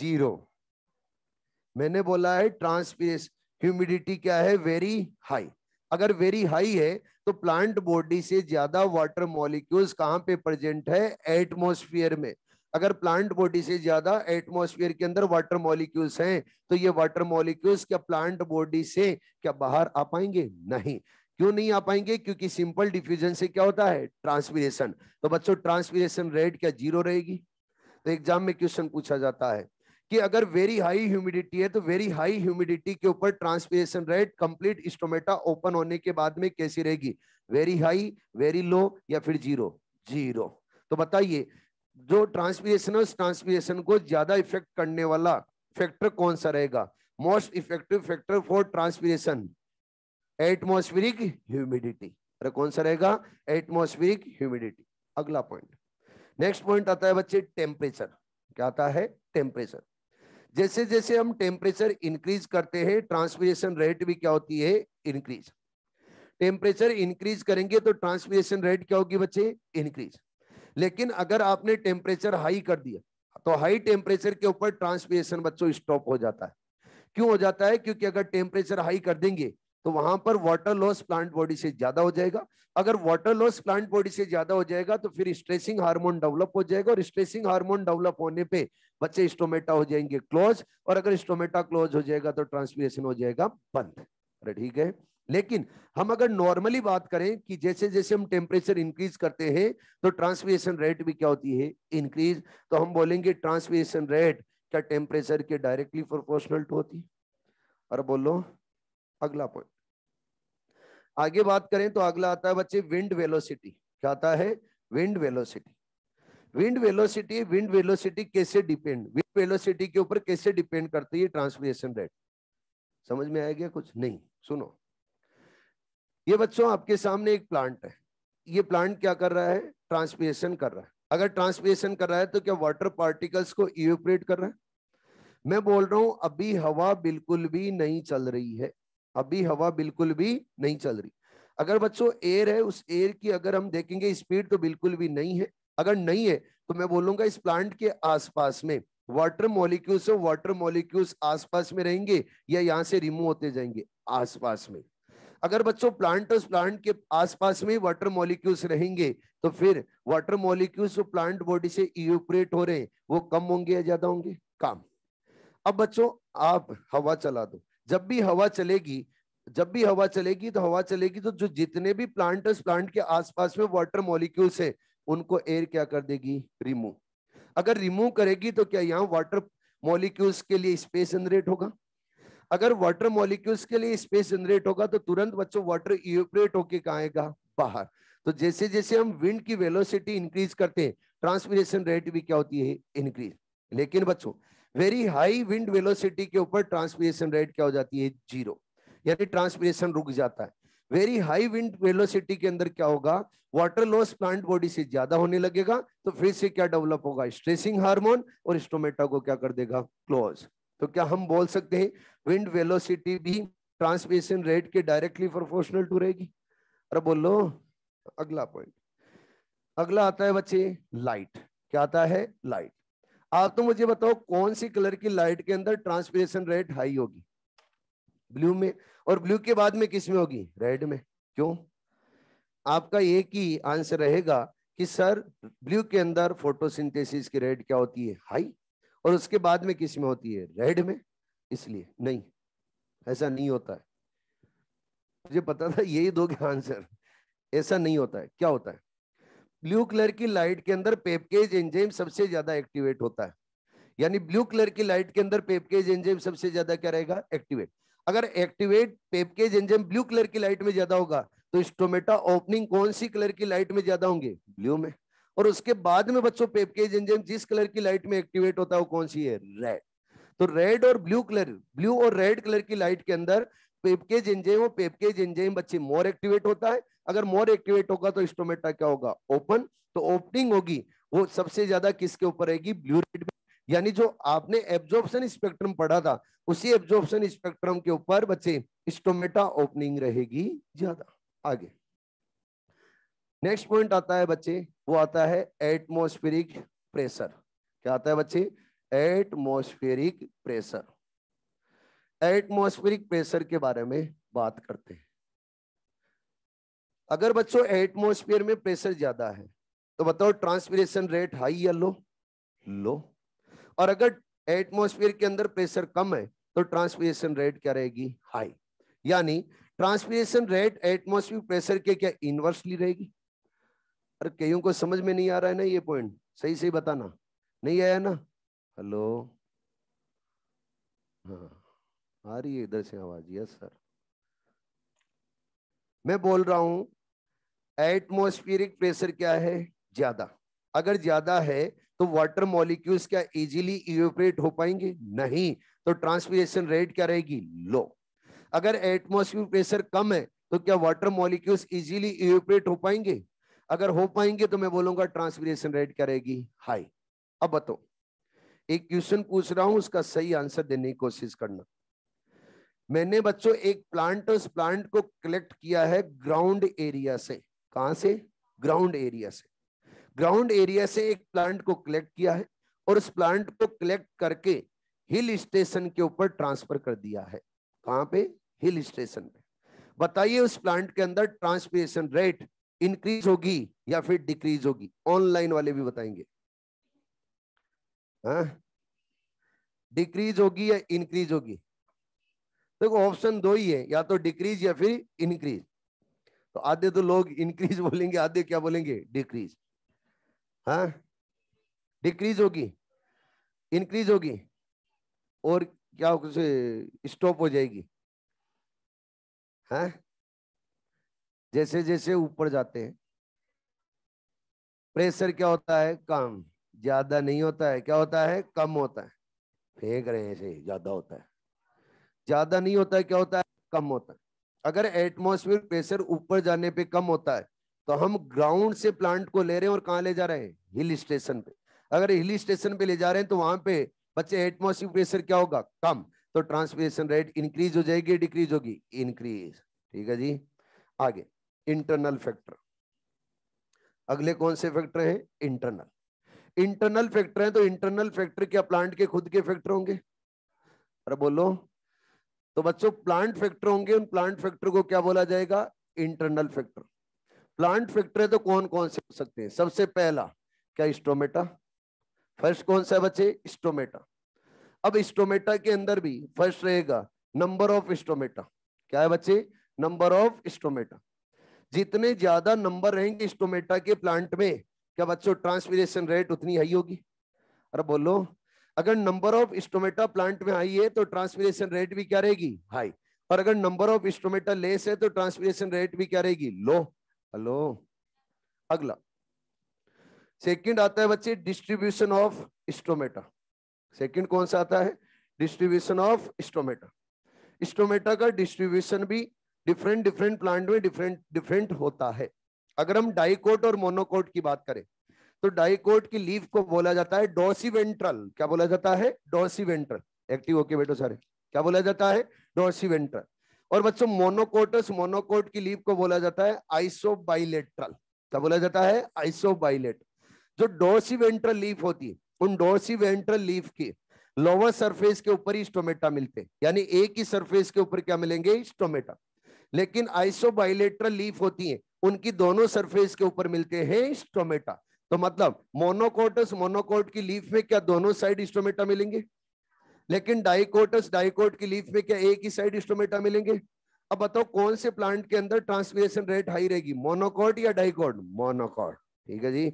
जीरो मैंने बोला है ट्रांसपीरेशन ह्यूमिडिटी क्या है वेरी हाई अगर वेरी हाई है तो प्लांट बॉडी से ज्यादा वाटर मॉलिक्यूल्स कहाँ पे प्रेजेंट है एटमोस्फियर में अगर प्लांट बॉडी से ज्यादा एटमोस्फियर के अंदर वाटर मॉलिक्यूल्स हैं तो ये वाटर मॉलिक्यूल्स क्या प्लांट बॉडी से क्या बाहर आ पाएंगे नहीं क्यों नहीं आ पाएंगे क्योंकि सिंपल डिफ्यूजन से क्या होता है ट्रांसपीरेशन तो बच्चों ट्रांसपीरेशन रेट क्या जीरो रहेगी तो एग्जाम में क्वेश्चन पूछा जाता है कि अगर वेरी हाई ह्यूमिडिटी है तो वेरी हाई ह्यूमिडिटी के ऊपर transpiration rate complete stomata open होने के बाद में कैसी रहेगी वेरी हाई वेरी लो या फिर जीरो जीरो तो बताइए जो ट्रांसपिरेशन है उस ट्रांसपिरेशन को ज्यादा इफेक्ट करने वाला फैक्टर कौन सा रहेगा most effective factor for transpiration atmospheric humidity अरे कौन सा रहेगा एटमोस्फिरिक ह्यूमिडिटी अगला पॉइंट नेक्स्ट पॉइंट आता है बच्चे टेम्परेचर क्या आता है टेम्परेचर जैसे जैसे हम टेम्परेचर इंक्रीज करते हैं ट्रांसपीरेशन रेट भी क्या होती है इंक्रीज टेम्परेचर इंक्रीज करेंगे तो ट्रांसपीरेशन रेट क्या होगी बच्चे इंक्रीज लेकिन अगर आपने टेम्परेचर हाई कर दिया तो हाई टेम्परेचर के ऊपर ट्रांसपीरेशन बच्चों स्टॉप हो जाता है क्यों हो जाता है क्योंकि अगर टेम्परेचर हाई कर देंगे तो वहां पर वाटर लॉस प्लांट बॉडी से ज्यादा हो जाएगा अगर वाटर लॉस प्लांट बॉडी से ज्यादा हो जाएगा तो फिर स्ट्रेसिंग हार्मोन डेवलप हो जाएगा और स्ट्रेसिंग हार्मोन डेवलप होने पे बच्चे स्टोमेटा हो जाएंगे क्लोज और अगर स्टोमेटा क्लोज हो जाएगा तो ट्रांसपीरेशन हो जाएगा बंद अरे ठीक है लेकिन हम अगर नॉर्मली बात करें कि जैसे जैसे हम टेम्परेचर इंक्रीज करते हैं तो ट्रांसपीरेशन रेट भी क्या होती है इंक्रीज तो हम बोलेंगे ट्रांसपीरेशन रेट क्या टेम्परेचर के डायरेक्टली प्रोपोर्शनल टू होती है और बोलो अगला पॉइंट आगे बात करें तो अगला आता है बच्चे विंड वेलोसिटी क्या आता है wind velocity wind velocity wind velocity कैसे डिपेंड विंड वेलोसिटी के ऊपर कैसे डिपेंड करती है ट्रांसमिशन रेट समझ में आया गया कुछ नहीं सुनो ये बच्चों आपके सामने एक प्लांट है ये प्लांट क्या कर रहा है ट्रांसमिशन कर रहा है अगर ट्रांसमिशन कर रहा है तो क्या वाटर पार्टिकल्स को इवेपरेट कर रहा है मैं बोल रहा हूं अभी हवा बिल्कुल भी नहीं चल रही है अभी हवा बिल्कुल भी नहीं चल रही अगर बच्चों एयर है उस एयर की अगर हम देखेंगे स्पीड तो बिल्कुल भी नहीं है अगर नहीं है तो मैं बोलूंगा इस प्लांट के आसपास में वाटर मॉलिक्यूल्स और वाटर मॉलिक्यूल्स आसपास में रहेंगे या यहाँ से रिमूव होते जाएंगे आसपास में अगर बच्चों प्लांट उस प्लांट के आसपास में वाटर मॉलिक्यूल्स रहेंगे तो फिर वाटर मॉलिक्यूल्स प्लांट बॉडी से इवोपरेट हो रहे हैं वो कम होंगे या ज्यादा होंगे काम अब बच्चों आप हवा चला दो जब भी हवा चलेगी जब भी हवा चलेगी तो हवा चलेगी तो जो जितने भी प्लांट है प्लांट के आसपास में वाटर मॉलिक्यूल्स है उनको एयर क्या कर देगी रिमूव अगर रिमूव करेगी तो क्या यहाँ वाटर मॉलिक्यूल्स के लिए स्पेस जनरेट होगा अगर वाटर मॉलिक्यूल्स के लिए स्पेस जनरेट होगा तो तुरंत बच्चों वाटर इवेपरेट होके कहा आएगा बाहर तो जैसे जैसे हम विंड की वेलोसिटी इंक्रीज करते हैं ट्रांसमिशन रेट भी क्या होती है इंक्रीज लेकिन बच्चों वेरी हाई विंड वेलोसिटी के ऊपर ट्रांसपीरेशन रेट क्या हो जाती है जीरो यानी ट्रांसपीरेशन रुक जाता है वेरी हाई विंड वेलोसिटी के अंदर क्या होगा वाटर लॉस प्लांट बॉडी से ज्यादा होने लगेगा तो फिर से क्या डेवलप होगा स्ट्रेसिंग हार्मोन और स्टोमेटा को क्या कर देगा क्लोज तो क्या हम बोल सकते हैं विंड वेलोसिटी भी ट्रांसमिशन रेट के डायरेक्टली प्रोपोर्शनल टू रहेगी अरे बोलो अगला पॉइंट अगला आता है बच्चे लाइट क्या आता है लाइट आप हाँ, तो मुझे बताओ कौन सी कलर की लाइट के अंदर ट्रांसपरेशन रेट हाई होगी ब्लू में और ब्लू के बाद में किस में होगी रेड में क्यों आपका एक ही आंसर रहेगा कि सर ब्लू के अंदर फोटोसिंथेसिस की रेट क्या होती है हाई और उसके बाद में किस में होती है रेड में इसलिए नहीं ऐसा नहीं होता है मुझे पता था यही दो आंसर ऐसा नहीं होता है क्या होता है ब्लू कलर की लाइट के अंदर पेपकेज एंजाइम सबसे ज्यादा एक्टिवेट होता है यानी ब्लू कलर की लाइट के अंदर पेपकेज एंजाइम सबसे ज्यादा क्या रहेगा एक्टिवेट अगर activate PEPcase enzyme blue colour की लाइट में ज्यादा होगा तो स्टोमेटा ओपनिंग कौन सी कलर की लाइट में ज्यादा होंगे ब्लू में और उसके बाद में बच्चों पेपकेज एंजाइम जिस कलर की लाइट में एक्टिवेट होता है वो कौन सी है रेड तो रेड और ब्लू कलर ब्लू और रेड कलर की लाइट के अंदर पेपकेज एंजाइम और पेपकेज एंजाइम बच्चे मोर एक्टिवेट होता है अगर मोर एक्टिवेट होगा तो स्टोमेटा क्या होगा ओपन तो ओपनिंग होगी वो सबसे ज्यादा किसके ऊपर रहेगी ब्लू रेड में यानी जो आपने एब्जॉर्प्शन स्पेक्ट्रम पढ़ा था उसी एब्जॉर्प्शन स्पेक्ट्रम के ऊपर बच्चे स्टोमेटा ओपनिंग रहेगी ज्यादा आगे नेक्स्ट पॉइंट आता है बच्चे वो आता है एटमोस्फेरिक प्रेशर क्या आता है बच्चे एटमोस्फेरिक प्रेशर एटमोस्फेरिक प्रेशर के बारे में बात करते हैं अगर बच्चों एटमोस्फेयर में प्रेशर ज्यादा है तो बताओ ट्रांसपिरेशन रेट हाई या लो लो और अगर एटमोस्फेयर के अंदर प्रेशर कम है तो ट्रांसपिरेशन रेट क्या रहेगी हाई यानी ट्रांसपिरेशन रेट एटमोस्फेयर प्रेशर के क्या इनवर्सली रहेगी अरे कईयों को समझ में नहीं आ रहा है ना ये पॉइंट सही सही बताना नहीं आया ना हेलो हाँ आ रही है इधर से आवाज यस सर मैं बोल रहा हूं एटमोस्फियरिक प्रेशर क्या है ज्यादा अगर ज्यादा है तो वाटर मॉलिक्यूल्स क्या इजीली इवेपरेट हो पाएंगे नहीं तो ट्रांसपीरेशन रेट क्या रहेगी लो अगर एटमोस्फियर प्रेशर कम है तो क्या वाटर मॉलिक्यूल्स इजीली इवेपरेट हो पाएंगे अगर हो पाएंगे तो मैं बोलूंगा ट्रांसपीरेशन रेट क्या रहेगी हाई अब बताओ एक क्वेश्चन पूछ रहा हूं उसका सही आंसर देने की कोशिश करना मैंने बच्चों एक प्लांट उस प्लांट को कलेक्ट किया है ग्राउंड एरिया से कहा से ग्राउंड एरिया से ग्राउंड एरिया से एक प्लांट को कलेक्ट किया है और उस प्लांट को कलेक्ट करके हिल स्टेशन के ऊपर ट्रांसफर कर दिया है कहां पे हिल स्टेशन पे बताइए उस प्लांट के अंदर ट्रांसपोर्टेशन रेट इंक्रीज होगी या फिर डिक्रीज होगी ऑनलाइन वाले भी बताएंगे डिक्रीज हाँ? होगी या इंक्रीज होगी देखो ऑप्शन दो ही है या तो डिक्रीज या फिर इंक्रीज तो आधे तो लोग इंक्रीज <laughs> बोलेंगे आधे क्या बोलेंगे डिक्रीज हाँ डिक्रीज होगी इंक्रीज होगी और क्या स्टॉप हो जाएगी हाँ जैसे जैसे ऊपर जाते हैं प्रेशर क्या होता है कम ज्यादा नहीं होता है क्या होता है कम होता है फेंक रहे हैं ऐसे ज्यादा होता है ज्यादा नहीं होता है क्या होता है कम होता है अगर एटमोसफियर प्रेशर ऊपर जाने पे कम होता है तो हम ग्राउंड से प्लांट को ले रहे हैं और कहाँ ले जा रहे हैं हिल स्टेशन पे अगर हिल स्टेशन पे ले जा रहे हैं तो वहां पे बच्चे एटमोसफियर प्रेशर क्या होगा कम तो ट्रांसपिरेशन रेट इंक्रीज हो जाएगी डिक्रीज होगी इंक्रीज ठीक है जी आगे इंटरनल फैक्टर अगले कौन से फैक्टर हैं इंटरनल इंटरनल फैक्टर हैं तो इंटरनल फैक्टर क्या प्लांट के खुद के फैक्टर होंगे अरे बोलो तो बच्चों प्लांट फैक्टर होंगे उन प्लांट फैक्टर को क्या बोला जाएगा इंटरनल फैक्टर प्लांट फैक्टर है तो कौन कौन से हो सकते हैं सबसे पहला क्या स्टोमेटा फर्स्ट कौन सा बच्चे स्टोमेटा अब स्टोमेटा के अंदर भी फर्स्ट रहेगा नंबर ऑफ स्टोमेटा क्या है बच्चे नंबर ऑफ स्टोमेटा जितने ज्यादा नंबर रहेंगे स्टोमेटा के प्लांट में क्या बच्चों ट्रांसपीरेशन रेट उतनी हाई होगी अरे बोलो अगर नंबर ऑफ स्टोमेटा प्लांट में हाई है तो ट्रांसपीरेशन रेट भी क्या रहेगी हाई और अगर नंबर ऑफ स्टोमेटा लेस है तो ट्रांसपीरेशन रेट भी क्या रहेगी लो हेलो अगला सेकंड आता है बच्चे डिस्ट्रीब्यूशन ऑफ स्टोमेटा सेकंड कौन सा आता है डिस्ट्रीब्यूशन ऑफ स्टोमेटा स्टोमेटा का डिस्ट्रीब्यूशन भी डिफरेंट डिफरेंट प्लांट में डिफरेंट डिफरेंट होता है अगर हम डाइकोट और मोनोकोट की बात करें तो डाइकोट की लीव को बोला जाता है डोसीवेंट्रल क्या बोला जाता है डोसीवेंट्रल एक्टिव होके बैठो सारे क्या बोला जाता है डोसीवेंट्रल और बच्चों मोनोकोटस मोनोकोट की लीव को बोला जाता है आइसोबाइलेट्रल क्या बोला जाता है आइसोबाइलेट जो डोसीवेंट्रल लीफ होती है उन डोसीवेंट्रल लीफ की लोअर सरफेस के ऊपर ही स्टोमेटा मिलते हैं यानी एक ही सरफेस के ऊपर क्या मिलेंगे स्टोमेटा लेकिन आइसोबाइलेट्रल लीफ होती है उनकी दोनों सरफेस के ऊपर मिलते हैं स्टोमेटा तो मतलब मोनोकोटस मोनोकोट की लीफ में क्या दोनों साइड स्टोमेटा मिलेंगे लेकिन डाइकोटस डाइकोट की लीफ में क्या एक ही साइड स्टोमेटा मिलेंगे अब बताओ कौन से प्लांट के अंदर ट्रांसमिशन रेट हाई रहेगी मोनोकोट या डाइकोट मोनोकोट ठीक है जी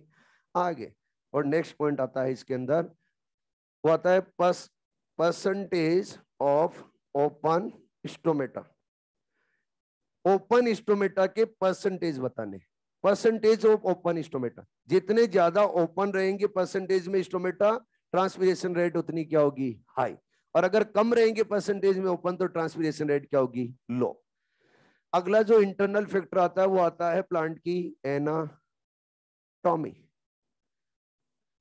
आगे और नेक्स्ट पॉइंट आता है इसके अंदर वो आता है पस percentage of open stomata open stomata के परसेंटेज बताने परसेंटेज ऑफ ओपन स्टोमेटा जितने ज्यादा ओपन रहेंगे परसेंटेज में स्टोमेटा ट्रांसपीरेशन रेट उतनी क्या होगी हाई और अगर कम रहेंगे परसेंटेज में ओपन तो ट्रांसपीरेशन रेट क्या होगी लो अगला जो इंटरनल फैक्टर आता है वो आता है प्लांट की एनाटॉमी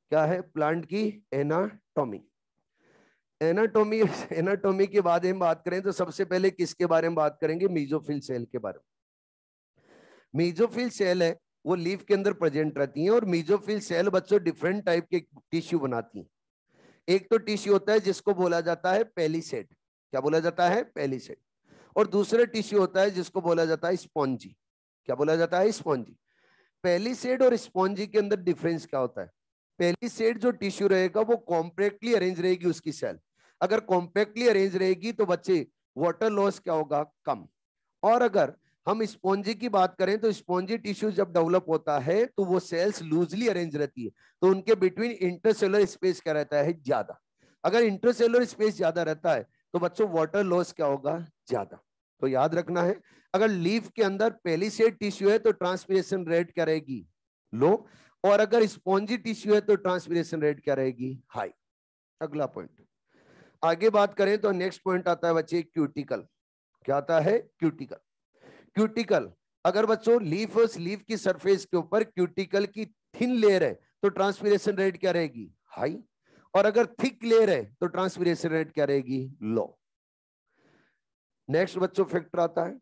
क्या है प्लांट की एनाटॉमी एनाटॉमी एनाटॉमी के बारे में बात करें तो सबसे पहले किसके बारे में बात करेंगे मीजोफिल सेल के बारे में मीजोफिल सेल है वो लीफ के अंदर प्रेजेंट रहती है और मीजोफिल सेल बच्चों डिफरेंट टाइप के टिश्यू बनाती है एक तो टिश्यू होता है जिसको बोला जाता है पहली सेट क्या बोला जाता है पहली सेट और दूसरे टिश्यू होता है जिसको बोला जाता है स्पॉन्जी क्या बोला जाता है स्पॉन्जी पहली पेलीसेट और स्पॉन्जी के अंदर डिफरेंस क्या होता है पहली पेलीसेट जो टिश्यू रहेगा वो कॉम्पैक्टली अरेंज रहेगी उसकी सेल अगर कॉम्पैक्टली अरेंज रहेगी तो बच्चे वाटर लॉस क्या होगा कम और अगर हम स्पॉन्जी की बात करें तो स्पॉन्जी टिश्यू जब डेवलप होता है तो वो सेल्स लूजली अरेंज रहती है तो उनके बिटवीन इंटरसेलर स्पेस क्या रहता है ज्यादा अगर इंटरसेलर स्पेस ज्यादा रहता है तो बच्चों वाटर लॉस क्या होगा ज्यादा तो याद रखना है अगर लीफ के अंदर पहली से टिश्यू है तो ट्रांसपिरेशन रेट क्या रहेगी लो और अगर स्पॉन्जी टिश्यू है तो ट्रांसपिरेशन रेट क्या रहेगी हाई अगला पॉइंट आगे बात करें तो नेक्स्ट पॉइंट आता है बच्चे क्यूटिकल क्या आता है क्यूटिकल क्यूटिकल अगर बच्चों लीफ और लीफ की सरफेस के ऊपर क्यूटिकल की थिन लेयर है तो ट्रांसपीरेशन रेट क्या रहेगी हाई और अगर थिक लेयर है तो ट्रांसपीरेशन रेट क्या रहेगी लो नेक्स्ट बच्चों फैक्टर आता है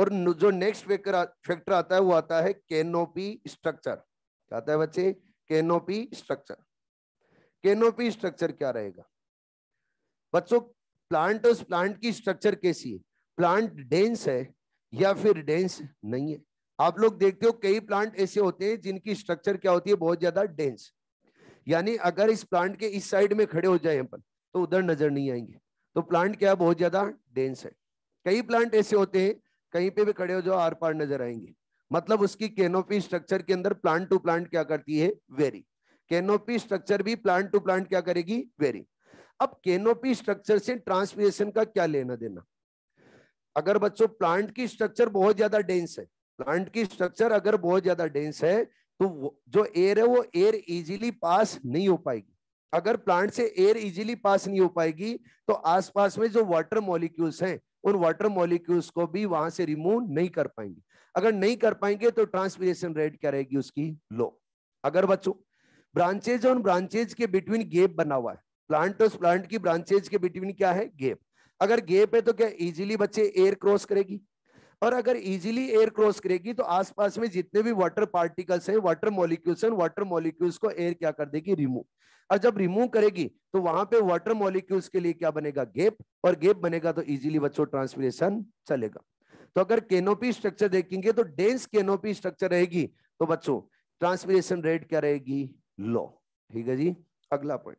और जो नेक्स्ट फैक्टर फैक्टर आता है वो आता है कैनोपी स्ट्रक्चर क्या आता है बच्चे कैनोपी स्ट्रक्चर कैनोपी स्ट्रक्चर क्या रहेगा बच्चों प्लांट उस प्लांट की स्ट्रक्चर कैसी है प्लांट डेंस है या फिर डेंस नहीं है आप लोग देखते हो कई प्लांट ऐसे होते हैं जिनकी स्ट्रक्चर क्या होती है बहुत ज्यादा डेंस यानी अगर इस प्लांट के इस साइड में खड़े हो जाए अपन तो उधर नजर नहीं आएंगे तो प्लांट क्या बहुत ज्यादा डेंस है कई प्लांट ऐसे होते हैं कहीं पे भी खड़े हो जाओ आर पार नजर आएंगे मतलब उसकी केनोपी स्ट्रक्चर के अंदर प्लांट टू प्लांट क्या करती है वेरी केनोपी स्ट्रक्चर भी प्लांट टू प्लांट क्या करेगी वेरी अब केनोपी स्ट्रक्चर से ट्रांसमिशन का क्या लेना देना अगर बच्चों प्लांट की स्ट्रक्चर बहुत ज्यादा डेंस है प्लांट की स्ट्रक्चर अगर बहुत ज्यादा डेंस है तो जो एयर है वो एयर इजीली पास नहीं हो पाएगी अगर प्लांट से एयर इजीली पास नहीं हो पाएगी तो आसपास में जो वाटर मॉलिक्यूल्स हैं उन वाटर मॉलिक्यूल्स को भी वहां से रिमूव नहीं कर पाएंगे अगर नहीं कर पाएंगे तो ट्रांसपीरेशन रेट क्या रहेगी उसकी लो अगर बच्चों ब्रांचेज और ब्रांचेज के बिटवीन गेप बना हुआ है प्लांट और प्लांट की ब्रांचेज के बिटवीन क्या है गेप अगर गेप है तो क्या इजीली बच्चे एयर क्रॉस करेगी और अगर इजीली एयर क्रॉस करेगी तो आसपास में जितने भी वाटर पार्टिकल्स हैं वाटर मॉलिक्यूल्स हैं वाटर मॉलिक्यूल्स को एयर क्या कर देगी रिमूव और जब रिमूव करेगी तो वहां पे वाटर मॉलिक्यूल्स के लिए क्या बनेगा गेप और गेप बनेगा तो इजीली बच्चों ट्रांसपिरेशन चलेगा तो अगर केनोपी स्ट्रक्चर देखेंगे तो डेंस केनोपी स्ट्रक्चर रहेगी तो बच्चों ट्रांसपिरेशन रेट क्या रहेगी लो ठीक है जी अगला पॉइंट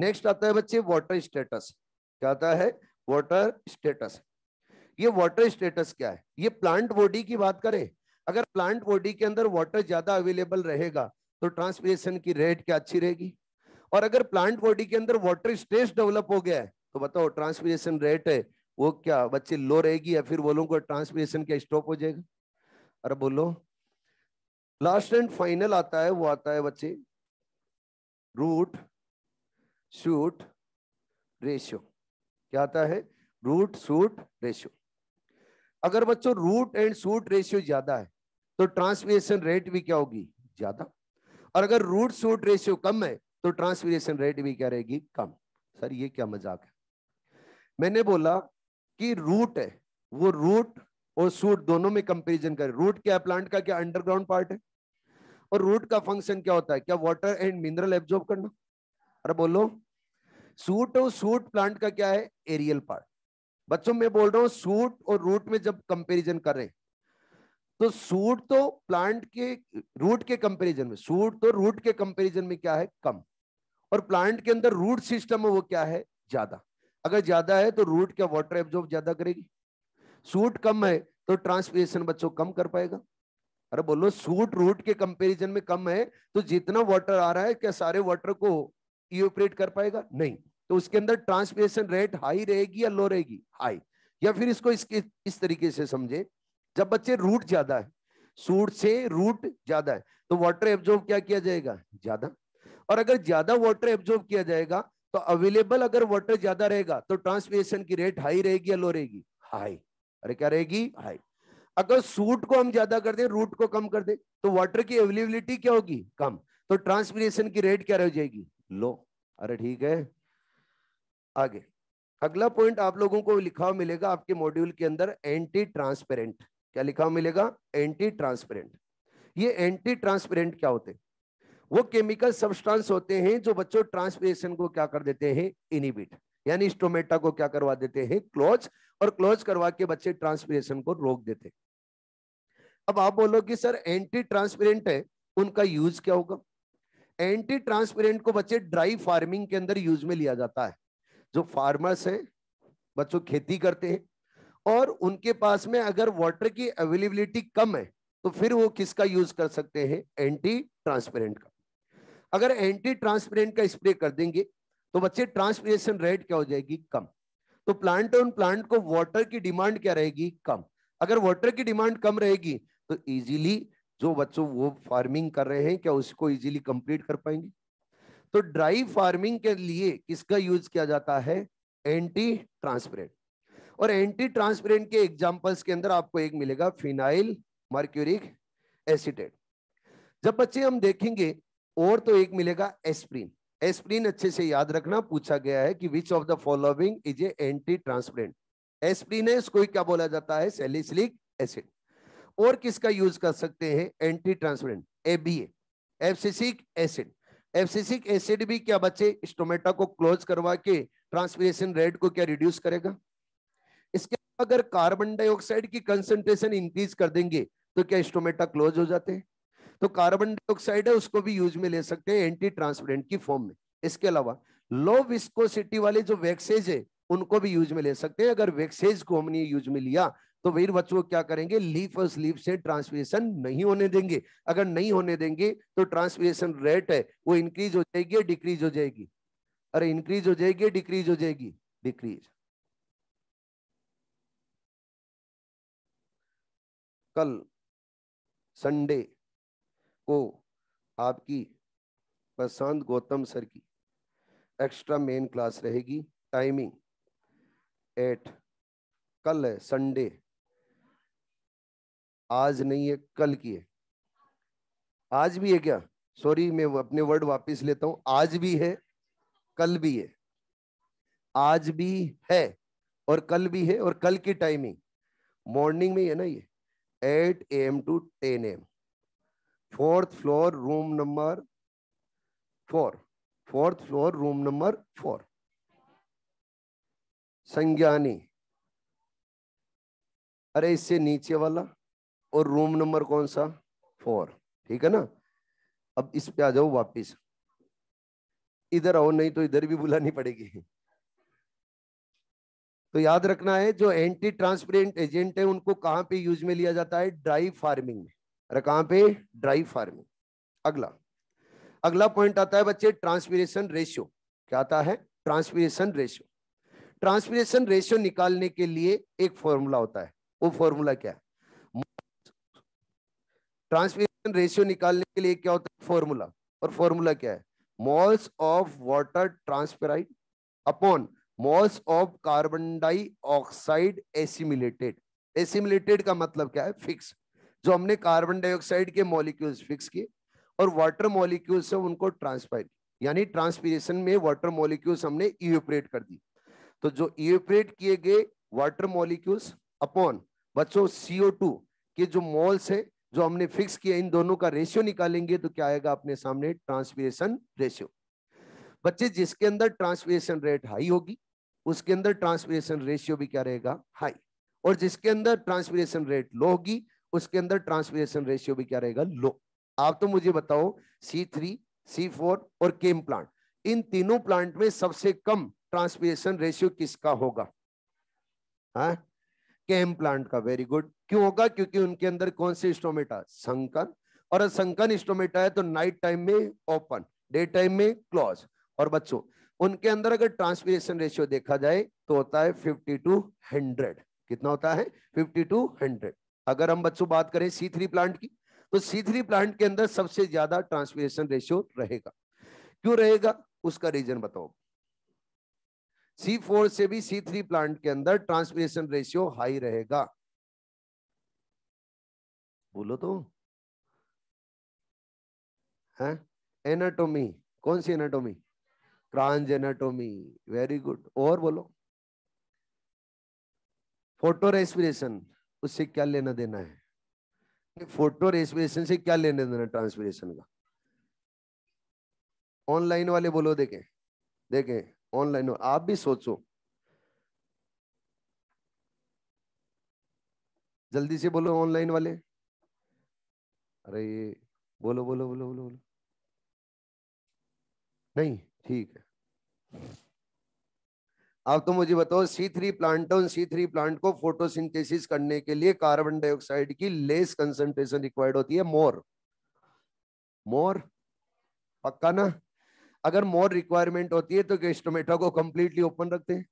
नेक्स्ट आता है बच्चे वाटर स्टेटस क्या आता है वाटर स्टेटस ये वाटर स्टेटस क्या है ये प्लांट बॉडी की बात करें अगर प्लांट बॉडी के अंदर वाटर ज्यादा अवेलेबल रहेगा तो ट्रांसपेशन की रेट क्या अच्छी रहेगी और अगर प्लांट बॉडी के अंदर वाटर स्टेस डेवलप हो गया है तो बताओ ट्रांसपिरेशन रेट है वो क्या बच्चे लो रहेगी या फिर बोलो को क्या स्टॉप हो जाएगा अरे बोलो लास्ट एंड फाइनल आता है वो आता है बच्चे रूट शूट रेशियो क्या आता है रूट सूट रेशियो अगर बच्चों रूट एंड सूट रेशियो ज्यादा है तो ट्रांसमिशन रेट भी क्या होगी ज्यादा और अगर रूट सूट रेशियो कम है तो ट्रांसमिशन रेट भी क्या रहेगी कम सर ये क्या मजाक है मैंने बोला कि रूट है वो रूट और सूट दोनों में कंपेरिजन करें रूट क्या प्लांट का क्या अंडरग्राउंड पार्ट है और रूट का फंक्शन क्या होता है क्या वाटर एंड मिनरल एब्जॉर्ब करना अरे बोलो सूट और सूट प्लांट का क्या है एरियल पार्ट बच्चों मैं बोल रहा हूं सूट और रूट में जब कंपेरिजन कर रहे तो सूट तो प्लांट के रूट के कंपैरिजन में सूट तो रूट के कंपैरिजन में क्या है कम और प्लांट के अंदर रूट सिस्टम है वो क्या है ज्यादा अगर ज्यादा है तो रूट क्या वाटर एब्जॉर्ब ज्यादा करेगी सूट कम है तो ट्रांसपिरेशन बच्चों कम कर पाएगा अरे बोलो सूट रूट के कंपेरिजन में कम है तो जितना वाटर आ रहा है क्या सारे वाटर को ई ऑपरेट कर पाएगा नहीं तो उसके अंदर ट्रांसमिशन रेट हाई रहेगी या लो रहेगी हाई या फिर इसको इसके इस तरीके से समझे जब बच्चे रूट ज्यादा है सूट से रूट ज्यादा है तो वाटर एब्जॉर्ब क्या किया जाएगा ज्यादा और अगर ज्यादा वाटर एब्जॉर्ब किया जाएगा तो अवेलेबल अगर वाटर ज्यादा रहेगा तो ट्रांसमिशन की रेट हाई रहेगी या लो रहेगी हाई अरे क्या रहेगी हाई अगर सूट को हम ज्यादा कर दें रूट को कम कर दें तो वाटर की अवेलेबिलिटी क्या होगी कम तो ट्रांसमिशन की रेट क्या रह जाएगी लो अरे ठीक है आगे अगला पॉइंट आप लोगों को लिखा मिलेगा आपके मॉड्यूल के अंदर एंटी ट्रांसपेरेंट क्या लिखा मिलेगा एंटी ट्रांसपेरेंट ये एंटी ट्रांसपेरेंट क्या होते वो केमिकल सब्सटेंस होते हैं जो बच्चों ट्रांसपिरेशन को क्या कर देते हैं इनिबिट यानी स्टोमेटा को क्या करवा देते हैं क्लोज और क्लोज करवा के बच्चे ट्रांसपिरेशन को रोक देते अब आप बोलो कि सर एंटी ट्रांसपेरेंट है उनका यूज क्या होगा एंटी ट्रांसपेरेंट को बच्चे ड्राई फार्मिंग के अंदर यूज में लिया जाता है जो फार्मर्स हैं बच्चों खेती करते हैं और उनके पास में अगर वाटर की अवेलेबिलिटी कम है तो फिर वो किसका यूज कर सकते हैं एंटी ट्रांसपेरेंट का अगर एंटी ट्रांसपेरेंट का स्प्रे कर देंगे तो बच्चे ट्रांसपेरेशन रेट क्या हो जाएगी कम तो प्लांट ऑन प्लांट को वाटर की डिमांड क्या रहेगी कम अगर वाटर की डिमांड कम रहेगी तो इजीली जो बच्चों वो फार्मिंग कर रहे हैं क्या उसको इजीली कंप्लीट कर पाएंगे तो ड्राई फार्मिंग के लिए किसका यूज किया जाता है एंटी ट्रांसपेरेंट और एंटी ट्रांसपेरेंट के एग्जाम्पल्स के अंदर आपको एक मिलेगा फिनाइल मर्क्यूरिक एसिडेट जब बच्चे हम देखेंगे और तो एक मिलेगा एस्प्रिन एस्प्रिन अच्छे से याद रखना पूछा गया है कि which of the following is a anti transpirant aspirin है इसको क्या बोला जाता है सेलिसिलिक एसिड और किसका यूज कर सकते हैं anti transpirant ABA abscisic acid abscisic acid भी क्या बच्चे स्टोमेटा को क्लोज करवा के ट्रांसपिरेशन रेट को क्या रिड्यूस करेगा इसके अगर कार्बन डाइऑक्साइड की कंसेंट्रेशन इंक्रीज कर देंगे तो क्या स्टोमेटा क्लोज हो जाते हैं तो कार्बन डाइऑक्साइड है उसको भी यूज में ले सकते हैं एंटी ट्रांसपेरेंट की फॉर्म में इसके अलावा लो विस्कोसिटी वाले जो वैक्सेज है उनको भी यूज में ले सकते हैं अगर वैक्सेज को हमने यूज में लिया तो वीर बच्चों क्या करेंगे लीफ और स्लीप से ट्रांसमिशन नहीं होने देंगे अगर नहीं होने देंगे तो ट्रांसमिशन रेट है वो इंक्रीज हो जाएगी डिक्रीज हो जाएगी अरे इंक्रीज हो जाएगी डिक्रीज हो जाएगी डिक्रीज कल संडे को आपकी प्रशांत गौतम सर की एक्स्ट्रा मेन क्लास रहेगी टाइमिंग एट कल है संडे आज नहीं है कल की है आज भी है क्या सॉरी मैं अपने वर्ड वापस लेता हूं आज भी है कल भी है आज भी है और कल भी है और कल की टाइमिंग मॉर्निंग में है ना ये eight A M to ten M fourth floor room number four fourth floor room number four संज्ञानी अरे इससे नीचे वाला और रूम नंबर कौन सा फोर ठीक है ना अब इस पे आ जाओ वापिस इधर आओ नहीं तो इधर भी बुलानी पड़ेगी तो याद रखना है जो एंटी ट्रांसपेरेंट एजेंट है उनको कहां पे यूज में लिया जाता है ड्राई फार्मिंग में अरे कहां पे ड्राई फार्मिंग अगला अगला पॉइंट आता है बच्चे ट्रांसपीरेशन रेशियो क्या आता है ट्रांसपीरेशन रेशियो ट्रांसपीरेशन रेशियो निकालने के लिए एक फॉर्मूला होता है वो फॉर्मूला क्या है ट्रांसमिशन रेशियो निकालने के लिए क्या होता है फॉर्मूला और फॉर्मूला क्या है moles of water transpired upon moles of carbon dioxide assimilated assimilated का मतलब क्या है फिक्स जो हमने कार्बन डाइऑक्साइड के मॉलिक्यूल्स फिक्स किए और वाटर मॉलिक्यूल्स से उनको ट्रांसपायर यानी ट्रांसपीरेशन में वाटर मॉलिक्यूल्स हमने इवेपरेट कर दी तो जो इवेपरेट किए गए वाटर मॉलिक्यूल्स अपॉन बच्चों सीओ टू के जो मॉल्स है जो हमने फिक्स किया इन दोनों का रेशियो निकालेंगे तो क्या आएगा अपने सामने ट्रांसपीरेशन रेशियो बच्चे जिसके अंदर ट्रांसपीरेशन रेट हाई होगी उसके अंदर ट्रांसपीरेशन रेशियो भी क्या रहेगा हाई और जिसके अंदर ट्रांसपीरेशन रेट लो होगी उसके अंदर ट्रांसपीरेशन रेशियो भी क्या रहेगा लो आप तो मुझे बताओ सी थ्री सी फोर और केम प्लांट इन तीनों प्लांट में सबसे कम ट्रांसपीरेशन रेशियो किसका होगा हा? कैम प्लांट का वेरी गुड क्यों होगा क्योंकि उनके अंदर कौन से स्टोमेटा संकन और संकन स्टोमेटा है तो नाइट टाइम में ओपन डे टाइम में क्लोज और बच्चों उनके अंदर अगर ट्रांसपीरेशन रेशियो देखा जाए तो होता है फिफ्टी टू हंड्रेड कितना होता है फिफ्टी टू हंड्रेड अगर हम बच्चों बात करें सी थ्री प्लांट की तो सी थ्री प्लांट के अंदर सबसे ज्यादा ट्रांसपीरेशन रेशियो रहेगा क्यों रहेगा उसका रीजन बताओ सी फोर से भी सी थ्री प्लांट के अंदर ट्रांसपीरेशन रेशियो हाई रहेगा बोलो तो है एनाटोमी कौन सी anatomy Kranz anatomy very good और बोलो फोटो रेस्पिरेशन उससे क्या लेना देना है फोटो रेस्पिरेशन से क्या लेना देना ट्रांसपिरेशन का ऑनलाइन वाले बोलो देखें देखें ऑनलाइन हो आप भी सोचो जल्दी से बोलो ऑनलाइन वाले अरे ये बोलो बोलो बोलो बोलो बोलो नहीं ठीक है आप तो मुझे बताओ सी थ्री प्लांटोन सी थ्री प्लांट को फोटोसिंथेसिस करने के लिए कार्बन डाइऑक्साइड की लेस कंसंट्रेशन रिक्वायर्ड होती है मोर मोर पक्का ना अगर मोर रिक्वायरमेंट होती है तो क्या टोमेटो को कंप्लीटली ओपन रखते हैं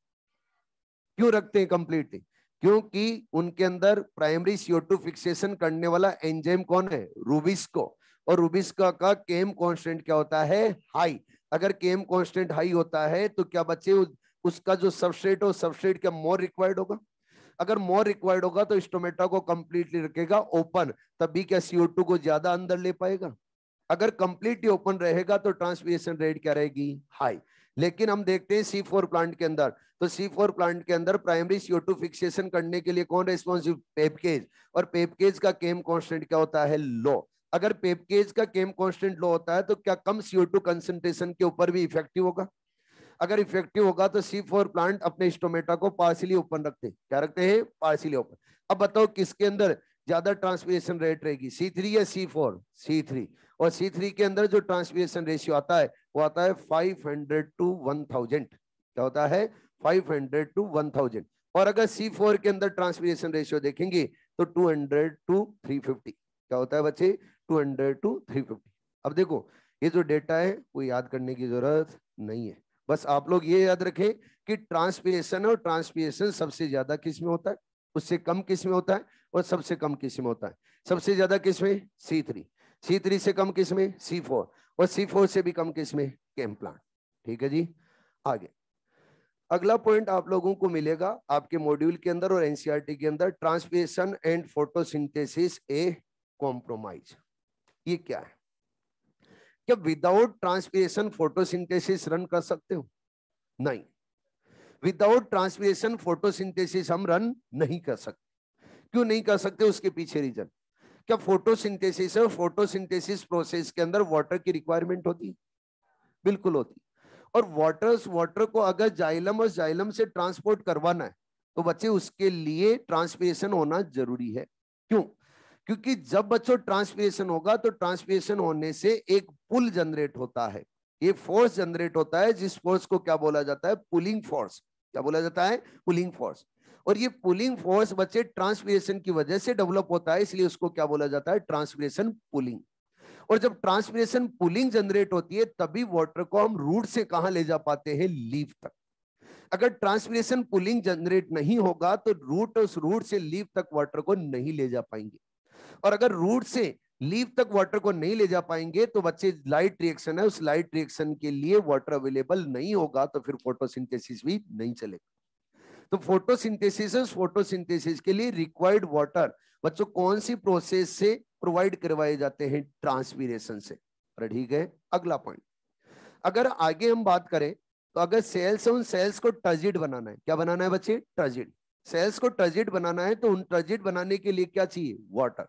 क्यों रखते हैं कंप्लीटली क्योंकि उनके अंदर प्राइमरी सीओ टू फिक्सेशन करने वाला एंजाइम कौन है रूबिस्को और रूबिस्का का केम कांस्टेंट क्या होता है हाई अगर केम कांस्टेंट हाई होता है तो क्या बच्चे उसका जो सबस्ट्रेट हो सबस्ट्रेट क्या मोर रिक्वायर्ड होगा अगर मोर रिक्वायर्ड होगा तो स्टोमेटा को कंप्लीटली रखेगा ओपन तभी क्या सीओ टू को ज्यादा अंदर ले पाएगा अगर कंप्लीटली ओपन रहेगा तो ट्रांसपीरेशन रेट क्या रहेगी हाई लेकिन हम देखते हैं सी फोर प्लांट के अंदर तो सी फोर प्लांट के अंदर प्राइमरी सीओ टू फिक्सेशन करने के लिए कौन रेस्पॉन्सिव पेपकेज और पेपकेज का केम कॉन्स्टेंट क्या होता है लो अगर पेपकेज का केम कॉन्स्टेंट लो होता है तो क्या कम सीओ टू कंसेंट्रेशन के ऊपर भी इफेक्टिव होगा अगर इफेक्टिव होगा तो सी फोर प्लांट अपने स्टोमेटा को पार्सिली ओपन रखते हैं क्या रखते हैं पार्सिली ओपन अब बताओ किसके अंदर ज्यादा ट्रांसपीरेशन रेट रहेगी सी थ्री या सी फोर सी थ्री और सी थ्री के अंदर जो ट्रांसमिशन रेशियो आता है वो आता है five hundred to one thousand क्या होता है five hundred to one thousand और अगर सी फोर के अंदर ट्रांसमिशन रेशियो देखेंगे तो two hundred to three fifty क्या होता है बच्चे two hundred to three fifty अब देखो ये जो डेटा है वो याद करने की जरूरत नहीं है बस आप लोग ये याद रखें कि ट्रांसपिरेशन और ट्रांसपिरेशन सबसे ज्यादा किस में होता है उससे कम किस में होता है और सबसे कम किस में होता है सबसे ज्यादा किस में सी थ्री सी थ्री से कम किस में सी फोर और सी फोर से भी कम किस में केम प्लांट ठीक है जी आगे अगला पॉइंट आप लोगों को मिलेगा आपके मॉड्यूल के अंदर और एनसीईआरटी e के अंदर translation and photosynthesis a compromise ये क्या है क्या विदाउट ट्रांसपीरेशन फोटोसिंथेसिस रन कर सकते हो नहीं विदाउट ट्रांसपीरेशन फोटोसिंथेसिस हम रन नहीं कर सकते क्यों नहीं कर सकते उसके पीछे रीजन क्या फोटोसिंथेसिस है फोटोसिंथेसिस प्रोसेस के अंदर वाटर की रिक्वायरमेंट होती बिल्कुल होती और वाटर वाटर को अगर जाइलम और जाइलम से ट्रांसपोर्ट करवाना है तो बच्चे उसके लिए ट्रांसपीरेशन होना जरूरी है क्यों क्योंकि जब बच्चों ट्रांसपीरेशन होगा तो ट्रांसपीरेशन होने से एक पुल जनरेट होता है ये फोर्स जनरेट होता है जिस फोर्स को क्या बोला जाता है पुलिंग फोर्स क्या बोला जाता है पुलिंग फोर्स और ये पुलिंग फोर्स बच्चे ट्रांसपीरेशन की वजह से डेवलप होता है इसलिए उसको क्या बोला जाता है ट्रांसपीरेशन पुलिंग और जब ट्रांसपीरेशन पुलिंग जनरेट होती है तभी वाटर को हम रूट से कहा ले जा पाते हैं लीव तक अगर ट्रांसपीरेशन पुलिंग जनरेट नहीं होगा तो रूट उस रूट से लीव तक वाटर को नहीं ले जा पाएंगे और अगर रूट से लीव तक वाटर को नहीं ले जा पाएंगे तो बच्चे लाइट रिएक्शन है उस लाइट रिएक्शन के लिए वाटर अवेलेबल नहीं होगा तो फिर फोटोसिंथेसिस भी नहीं चलेगा तो फोटोसिंथेसिस फोटोसिंथेसिस के लिए रिक्वायर्ड वाटर बच्चों कौन सी प्रोसेस से प्रोवाइड करवाए जाते हैं ट्रांसपीरेशन से ठीक है अगला पॉइंट अगर आगे हम बात करें तो अगर सेल्स उन सेल्स को ट्रजिड बनाना है क्या बनाना है बच्चे ट्रजिड सेल्स को टर्जिड बनाना है तो उन ट्रजिड बनाने के लिए क्या चाहिए वाटर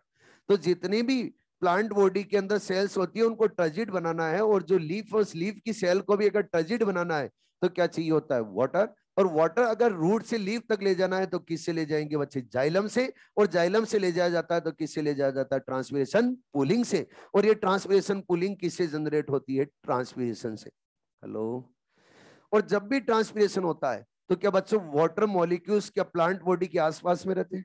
तो जितनी भी प्लांट बॉडी के अंदर सेल्स होती है उनको ट्रजिड बनाना है और जो लीफ और स्लीफ की सेल को भी अगर ट्रजिड बनाना है तो क्या चाहिए होता है वाटर और वाटर अगर रूट से लीव तक ले जाना है तो किससे ले जाएंगे बच्चे जाइलम से और जाइलम से ले जाया जाता है तो किससे ले जाया जाता है ट्रांसपीरेशन पुलिंग से और ये ट्रांसपीरेशन पुलिंग किससे जनरेट होती है ट्रांसपीरेशन से हेलो और जब भी ट्रांसपीरेशन होता है तो क्या बच्चों वाटर मॉलिक्यूल्स क्या प्लांट बॉडी के आसपास में रहते हैं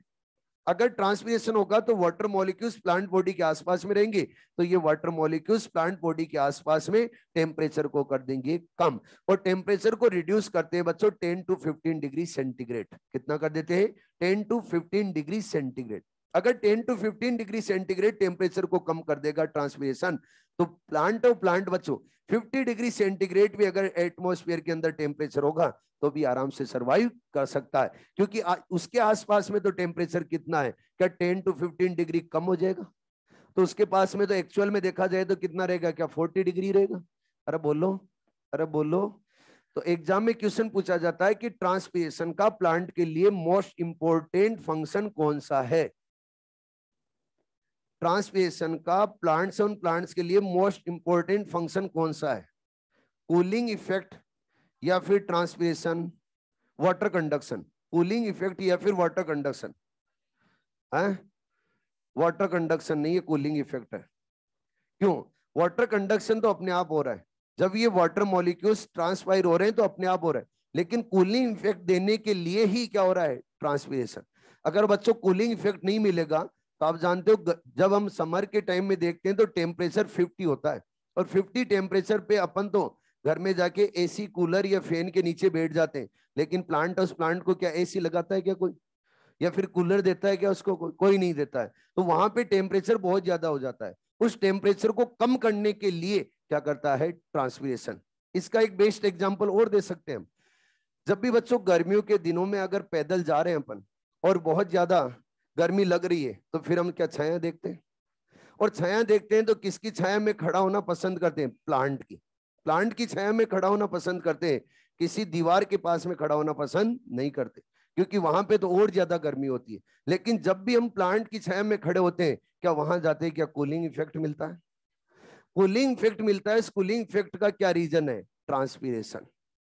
अगर ट्रांसपिरेशन होगा तो वाटर मॉलिक्यूल्स प्लांट बॉडी के आसपास में रहेंगे तो ये वाटर मॉलिक्यूल्स प्लांट बॉडी के आसपास में टेम्परेचर को कर देंगे कम और टेम्परेचर को रिड्यूस करते हैं बच्चों ten to fifteen degree centigrade कितना कर देते हैं ten to fifteen degree centigrade अगर ten to fifteen degree centigrade temperature को कम कर देगा ट्रांसपिरेशन तो प्लांट और प्लांट बच्चों 50 डिग्री सेंटीग्रेड भी अगर एटमोस्फियर के अंदर टेम्परेचर होगा तो भी आराम से सरवाइव कर सकता है क्योंकि आ, उसके आसपास में तो टेम्परेचर कितना है क्या टेन टू फिफ्टीन डिग्री कम हो जाएगा तो उसके पास में तो एक्चुअल में देखा जाए तो कितना रहेगा क्या फोर्टी डिग्री रहेगा अरे बोलो अरे बोलो तो एग्जाम में क्वेश्चन पूछा जाता है कि ट्रांसपीरेशन का प्लांट के लिए मोस्ट इंपोर्टेंट फंक्शन कौन सा है ट्रांसपिरेशन का प्लांट्स एंड प्लांट्स के लिए मोस्ट इंपॉर्टेंट फंक्शन कौन सा है कूलिंग इफेक्ट या फिर transpiration water conduction cooling effect या फिर वाटर कंडक्शन है वाटर कंडक्शन नहीं है कूलिंग इफेक्ट है क्यों वाटर कंडक्शन तो अपने आप हो रहा है जब ये वाटर मॉलिक्यूल्स ट्रांसफायर हो रहे हैं तो अपने आप हो रहा है लेकिन कूलिंग इफेक्ट देने के लिए ही क्या हो रहा है ट्रांसपिरेशन अगर बच्चों कूलिंग इफेक्ट नहीं मिलेगा तो आप जानते हो जब हम समर के टाइम में देखते हैं तो टेम्परेचर 50 होता है और 50 टेम्परेचर पे अपन तो घर में जाके एसी कूलर या फैन के नीचे बैठ जाते हैं लेकिन प्लांट उस प्लांट को क्या एसी लगाता है क्या कोई या फिर कूलर देता है क्या उसको कोई कोई नहीं देता है तो वहां पे टेम्परेचर बहुत ज्यादा हो जाता है उस टेम्परेचर को कम करने के लिए क्या करता है ट्रांसपीरेशन इसका एक बेस्ट एग्जाम्पल और दे सकते हैं हम जब भी बच्चों गर्मियों के दिनों में अगर पैदल जा रहे हैं अपन और बहुत ज्यादा गर्मी लग रही है तो फिर हम क्या छाया देखते हैं और छाया देखते हैं तो किसकी छाया में खड़ा होना पसंद करते हैं प्लांट की प्लांट की छाया में खड़ा होना पसंद करते हैं किसी दीवार के पास में खड़ा होना पसंद नहीं करते क्योंकि वहां पे तो और ज्यादा गर्मी होती है लेकिन जब भी हम प्लांट की छाया में खड़े होते हैं क्या वहां जाते हैं क्या कूलिंग इफेक्ट मिलता है कूलिंग इफेक्ट मिलता है इस कूलिंग इफेक्ट का क्या रीजन है ट्रांसपीरेशन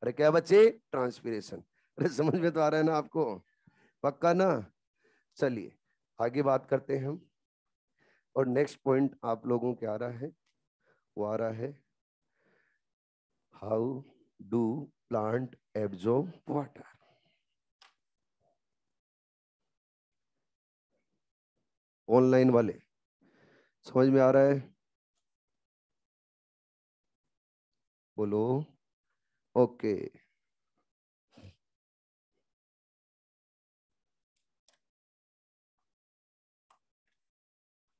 अरे क्या बच्चे ट्रांसपीरेशन अरे समझ में तो आ रहा है ना आपको पक्का ना चलिए आगे बात करते हैं हम और नेक्स्ट पॉइंट आप लोगों के आ रहा है वो आ रहा है how do plant absorb water online वाले समझ में आ रहा है बोलो ओके okay.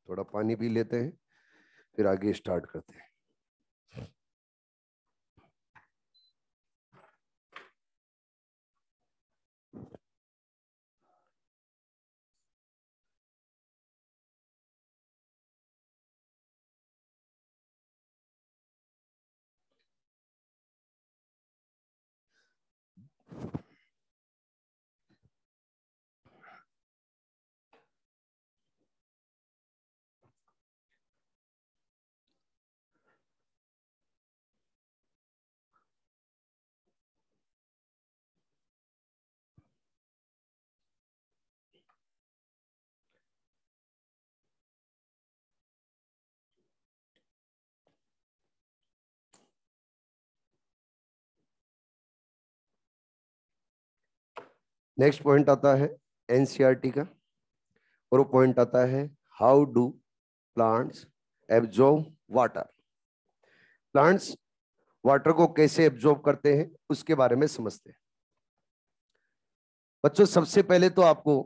थोड़ा पानी भी लेते हैं फिर आगे स्टार्ट करते हैं नेक्स्ट पॉइंट आता है एनसीईआरटी e का और वो पॉइंट आता है how do plants absorb water plants water को कैसे एब्जॉर्व करते हैं उसके बारे में समझते हैं बच्चों सबसे पहले तो आपको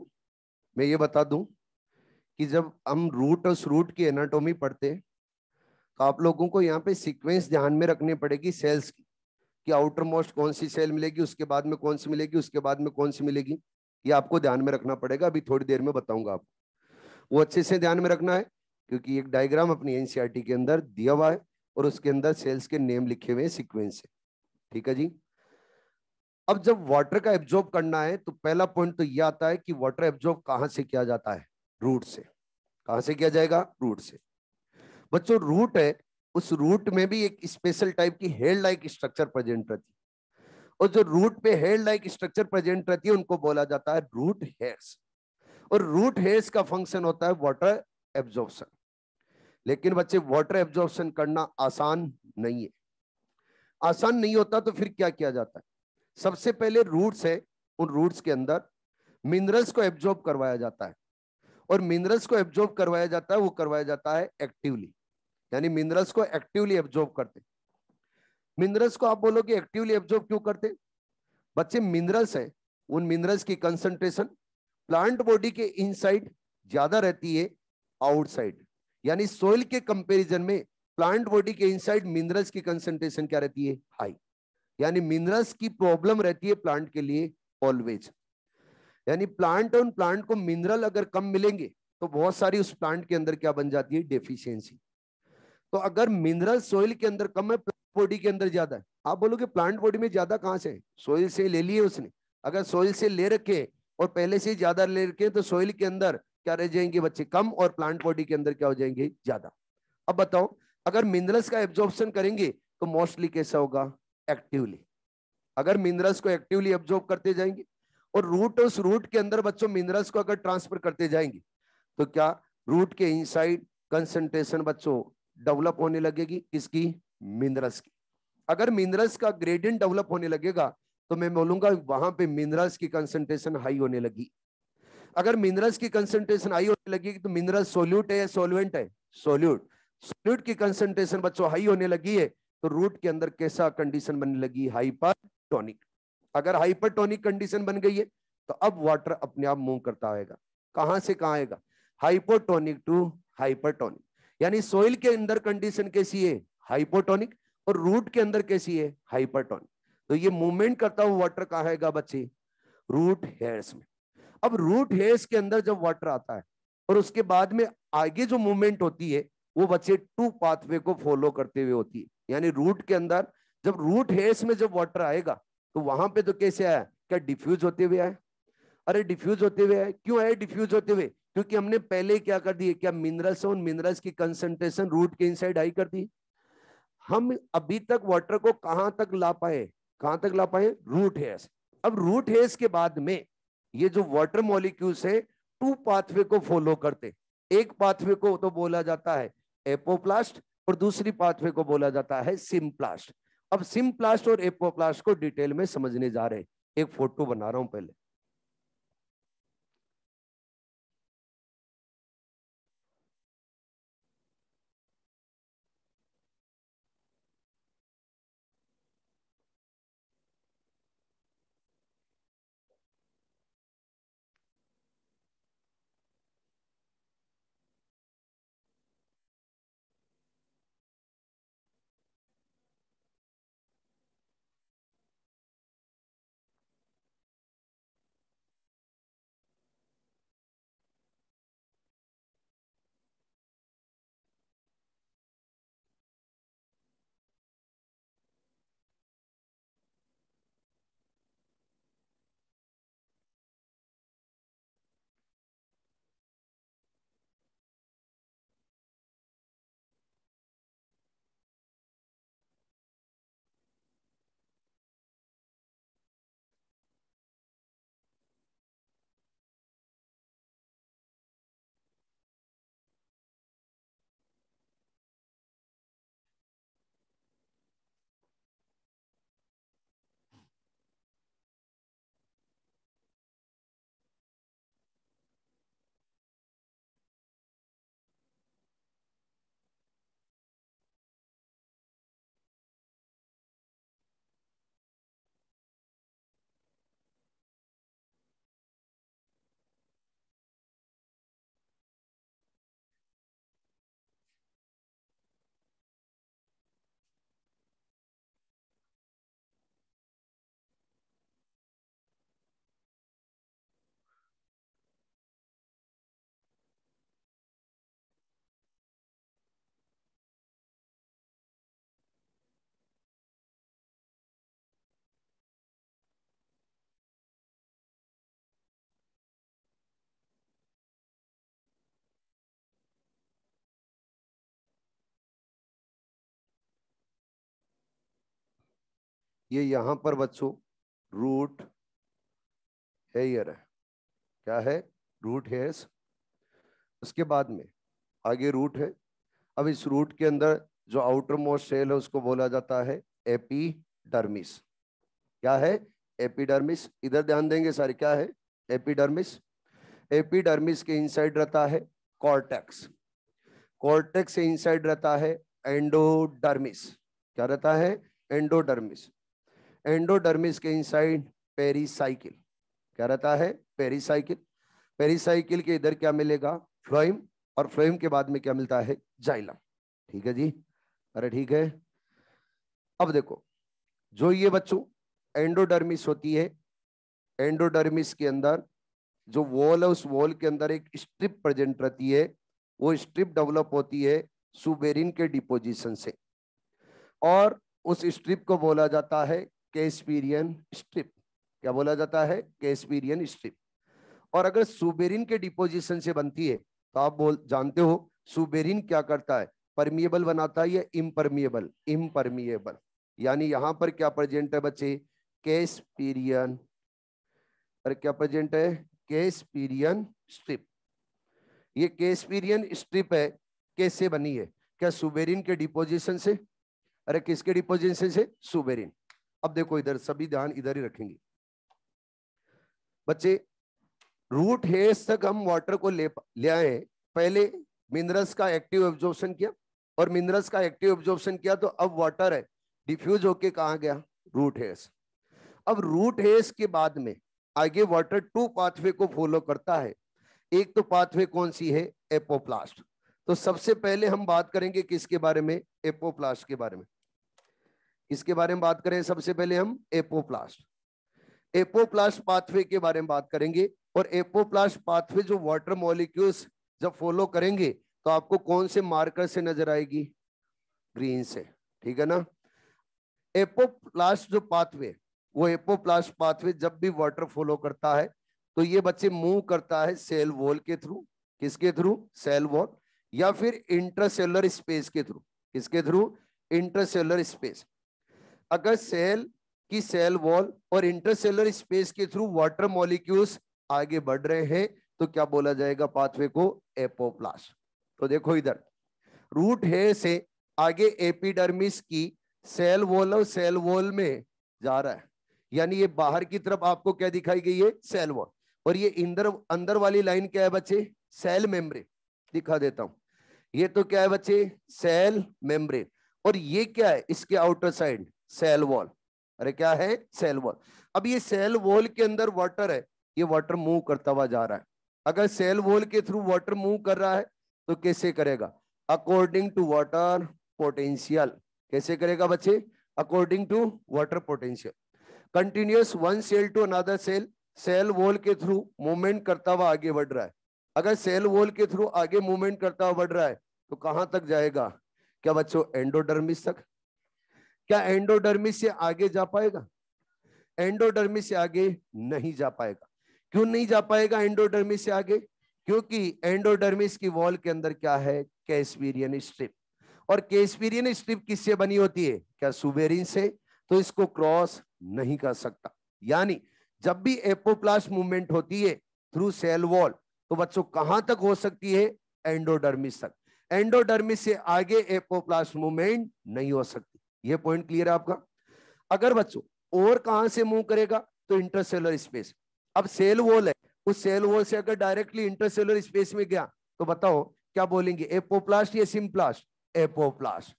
मैं ये बता दूं कि जब हम रूट और श्रूट की एनाटोमी पढ़ते हैं तो आप लोगों को यहाँ पे सीक्वेंस ध्यान में रखनी पड़ेगी सेल्स की कि आउटर मोस्ट कौन सी सेल मिलेगी उसके बाद में कौन सी मिलेगी उसके बाद में कौन सी मिलेगी ये आपको ध्यान में रखना पड़ेगा अभी थोड़ी देर में बताऊंगा आपको वो अच्छे से ध्यान में रखना है क्योंकि एक डायग्राम अपनी एनसीईआरटी e के अंदर दिया हुआ है और उसके अंदर सेल्स के नेम लिखे हुए हैं सिक्वेंस है ठीक है जी अब जब वाटर का एब्जॉर्ब करना है तो पहला पॉइंट तो यह आता है कि वाटर एब्जॉर्ब कहां से किया जाता है रूट से कहा से किया जाएगा रूट से बच्चों रूट है उस रूट में भी एक स्पेशल टाइप की हेड लाइक स्ट्रक्चर प्रेजेंट रहती है और जो रूट पे हेड लाइक स्ट्रक्चर प्रेजेंट रहती है उनको बोला जाता है रूट हेयर्स और रूट हेयर्स का फंक्शन होता है वाटर एब्जॉर्प्शन लेकिन बच्चे वाटर एब्जॉर्प्शन करना आसान नहीं है आसान नहीं होता तो फिर क्या किया जाता है सबसे पहले रूट्स है उन रूट्स के अंदर मिनरल्स को एब्जॉर्ब करवाया जाता है और मिनरल्स को एब्जॉर्ब करवाया जाता है वो करवाया जाता है एक्टिवली यानी मिनरल्स को एक्टिवली एब्जॉर्ब करते मिनरल्स को आप बोलो कि एक्टिवली एब्जॉर्ब क्यों करते बच्चे मिनरल्स हैं उन मिनरल्स की कंसंट्रेशन प्लांट बॉडी के इनसाइड ज्यादा रहती है आउटसाइड यानी सोइल के कंपैरिजन में प्लांट बॉडी के इनसाइड मिनरल्स की कंसंट्रेशन क्या रहती है हाई यानी मिनरल्स की प्रॉब्लम रहती है प्लांट के लिए ऑलवेज यानी प्लांट और प्लांट को मिनरल अगर कम मिलेंगे तो बहुत सारी उस प्लांट के अंदर क्या बन जाती है डेफिशिएंसी तो अगर मिनरल सोइल के अंदर कम है प्लांट बॉडी के अंदर ज्यादा है आप बोलोगे प्लांट बॉडी में ज्यादा कहां से सोइल से ले लिए उसने अगर सोइल से ले रखे और पहले से ज्यादा ले रखे तो सोइल के अंदर क्या रह जाएंगे बच्चे कम और प्लांट बॉडी के अंदर क्या हो जाएंगे ज्यादा अब बताओ अगर मिनरल्स का एब्जॉर्बन करेंगे तो मोस्टली कैसा होगा एक्टिवली अगर मिनरल्स को एक्टिवली एब्जॉर्ब करते जाएंगे और रूट उस रूट के अंदर बच्चों मिनरल्स को अगर ट्रांसफर करते जाएंगे तो क्या रूट के इनसाइड कंसंट्रेशन बच्चों डेवलप होने लगेगी किसकी मिनरल्स की अगर मिनरल्स का ग्रेडियंट डेवलप होने लगेगा तो मैं बोलूंगा वहां पे मिनरल्स की कंसंट्रेशन हाई होने लगी अगर मिनरल्स की कंसंट्रेशन हाई होने लगी तो मिनरल सोल्यूट है या सोलवेंट है सोल्यूट सोल्यूट की कंसंट्रेशन बच्चों हाई होने लगी है तो रूट के अंदर कैसा कंडीशन बनने लगी हाइपरटोनिक अगर हाइपरटोनिक कंडीशन बन गई है तो अब वाटर अपने आप मूव करता आएगा कहां से कहां आएगा हाइपोटोनिक टू हाइपरटोनिक यानी सोइल के अंदर कंडीशन कैसी है हाइपोटोनिक और रूट के अंदर कैसी है हाइपरटोनिक तो ये मूवमेंट करता हुआ वाटर कहा आएगा बच्चे रूट हेयर्स में अब रूट हेयर्स के अंदर जब वाटर आता है और उसके बाद में आगे जो मूवमेंट होती है वो बच्चे टू पाथवे को फॉलो करते हुए होती है यानी रूट के अंदर जब रूट हेयर्स में जब वाटर आएगा तो वहां पे तो कैसे आया क्या डिफ्यूज होते हुए आया अरे डिफ्यूज होते हुए आया क्यों आया डिफ्यूज होते हुए क्योंकि हमने पहले क्या कर दिया क्या मिनरल्स उन मिनरल्स की कंसंट्रेशन रूट के इनसाइड हाई कर दी हम अभी तक वाटर को कहां तक ला पाए कहां तक ला पाए रूट हेयर्स अब रूट हेयर्स के बाद में ये जो वाटर मॉलिक्यूल्स है टू पाथवे को फॉलो करते एक पाथवे को तो बोला जाता है एपोप्लास्ट और दूसरी पाथवे को बोला जाता है सिम्प्लास्ट अब सिम्प्लास्ट और एपोप्लास्ट को डिटेल में समझने जा रहे हैं एक फोटो बना रहा हूं पहले ये यहां पर बच्चों रूट हेयर है क्या है रूट हेयर्स उसके बाद में आगे रूट है अब इस रूट के अंदर जो आउटर मोस्ट सेल है उसको बोला जाता है एपीडर्मिस क्या है एपीडर्मिस इधर ध्यान देंगे सर क्या है एपीडर्मिस एपीडर्मिस के इनसाइड रहता है कॉर्टेक्स कॉर्टेक्स से इनसाइड रहता है एंडोडर्मिस क्या रहता है एंडोडर्मिस एंडोडर्मिस के इनसाइड पेरीसाइकिल क्या रहता है पेरीसाइकिल पेरीसाइकिल के इधर क्या मिलेगा फ्लोइम और फ्लोइम के बाद में क्या मिलता है जाइलम ठीक है जी अरे ठीक है अब देखो जो ये बच्चों एंडोडर्मिस होती है एंडोडर्मिस के अंदर जो वॉल है उस वॉल के अंदर एक स्ट्रिप प्रेजेंट रहती है वो स्ट्रिप डेवलप होती है सुबेरिन के डिपोजिशन से और उस स्ट्रिप को बोला जाता है कैस्पीरियन स्ट्रिप क्या बोला जाता है कैस्पीरियन स्ट्रिप और अगर सुबेरिन के डिपोजिशन से बनती है तो आप बोल जानते हो सुबेरिन क्या करता है परमिएबल बनाता है या इम्परमिएबल इम्परमिएबल यानी यहां पर क्या प्रेजेंट है बच्चे कैस्पीरियन और क्या प्रेजेंट है कैस्पीरियन स्ट्रिप ये कैस्पीरियन स्ट्रिप है कैसे बनी है क्या सुबेरिन के डिपोजिशन से अरे किसके डिपोजिशन से सुबेरिन अब देखो इधर सभी ध्यान इधर ही रखेंगे बच्चे रूट हेज तक हम वाटर को ले ले आए पहले मिनरल्स का एक्टिव एब्जॉर्प्शन किया और मिनरल्स का एक्टिव एब्जॉर्प्शन किया तो अब वाटर है डिफ्यूज होके कहा गया रूट हेज अब रूट हेज के बाद में आगे वाटर टू पाथवे को फॉलो करता है एक तो पाथवे कौन सी है एपोप्लास्ट तो सबसे पहले हम बात करेंगे किसके बारे में एपोप्लास्ट के बारे में इसके बारे में बात करें सबसे पहले हम एपोप्लास्ट एपोप्लास्ट पाथवे के बारे में बात करेंगे और एपोप्लास्ट पाथवे जो वाटर मॉलिक्यूल्स जब फॉलो करेंगे तो आपको कौन से मार्कर से नजर आएगी ग्रीन से ठीक है ना एपोप्लास्ट जो पाथवे वो एपोप्लास्ट पाथवे जब भी वाटर फॉलो करता है तो ये बच्चे मूव करता है सेल वॉल के थ्रू किसके थ्रू सेल वॉल या फिर इंटरसेलर स्पेस के थ्रू किसके थ्रू इंटरसेलर स्पेस अगर सेल की सेल वॉल और इंटरसेलर स्पेस के थ्रू वाटर मॉलिक्यूल्स आगे बढ़ रहे हैं तो क्या बोला जाएगा पाथवे को एपोप्लास्ट तो देखो इधर रूट हेयर से आगे एपिडर्मिस की सेल वॉल और सेल वॉल में जा रहा है यानी ये बाहर की तरफ आपको क्या दिखाई गई है सेल वॉल और ये इंदर अंदर वाली लाइन क्या है बच्चे सेल मेम्ब्रेन दिखा देता हूं ये तो क्या है बच्चे सेल मेम्ब्रेन और ये क्या है इसके आउटर साइड सेल वॉल अरे क्या है सेल वॉल अब ये सेल वॉल के अंदर वाटर है ये वाटर मूव करता हुआ जा रहा है अगर सेल वॉल के थ्रू वाटर मूव कर रहा है तो कैसे करेगा अकॉर्डिंग टू वाटर पोटेंशियल कैसे करेगा बच्चे according to water potential continuous one cell to another cell cell wall के थ्रू मूवमेंट करता हुआ आगे बढ़ रहा है अगर सेल वॉल के थ्रू आगे मूवमेंट करता हुआ बढ़ रहा है तो कहां तक जाएगा क्या बच्चों एंडोडर्मिस तक क्या एंडोडर्मिस से आगे जा पाएगा एंडोडर्मिस से आगे नहीं जा पाएगा क्यों नहीं जा पाएगा एंडोडर्मिस से आगे क्योंकि एंडोडर्मिस की वॉल के अंदर क्या है कैस्पीरियन स्ट्रिप और कैस्पीरियन स्ट्रिप किससे बनी होती है क्या सुबेरिन से तो इसको क्रॉस नहीं कर सकता यानी जब भी एपोप्लास्ट मूवमेंट होती है थ्रू सेल वॉल तो बच्चों कहां तक हो सकती है एंडोडर्मिस तक एंडोडर्मिस से आगे एपोप्लास्ट मूवमेंट नहीं हो सकती यह पॉइंट क्लियर है आपका अगर बच्चों और कहां से मूव करेगा तो इंटरसेलर स्पेस अब सेल वॉल है उस सेल वॉल से अगर डायरेक्टली इंटरसेलर स्पेस में गया तो बताओ क्या बोलेंगे एपोप्लास्ट या सिम्प्लास्ट एपोप्लास्ट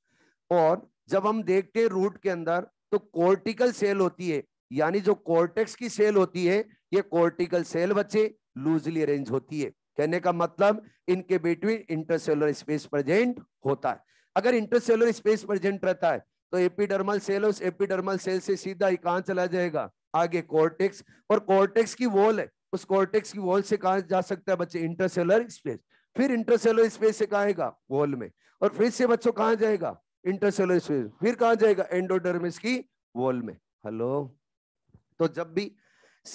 और जब हम देखते हैं रूट के अंदर तो कोर्टिकल सेल होती है यानी जो कोर्टेक्स की सेल होती है ये कोर्टिकल सेल बच्चे लूजली अरेंज होती है कहने का मतलब इनके बिटवीन इंटरसेलर स्पेस प्रेजेंट होता है अगर इंटरसेलर स्पेस प्रेजेंट रहता है तो एपिडर्मल सेल उस एपिडर्मल सेल से सीधा ही कहां चला जाएगा आगे कोर्टेक्स और कोर्टेक्स की वॉल है उस कोर्टेक्स की वॉल से कहा जा सकता है बच्चे इंटरसेलर स्पेस फिर इंटरसेलर स्पेस से कहा वॉल में और फिर से बच्चों कहाँ जाएगा इंटरसेलर स्पेस फिर कहा जाएगा एंडोडर्मिस की वॉल में हेलो तो जब भी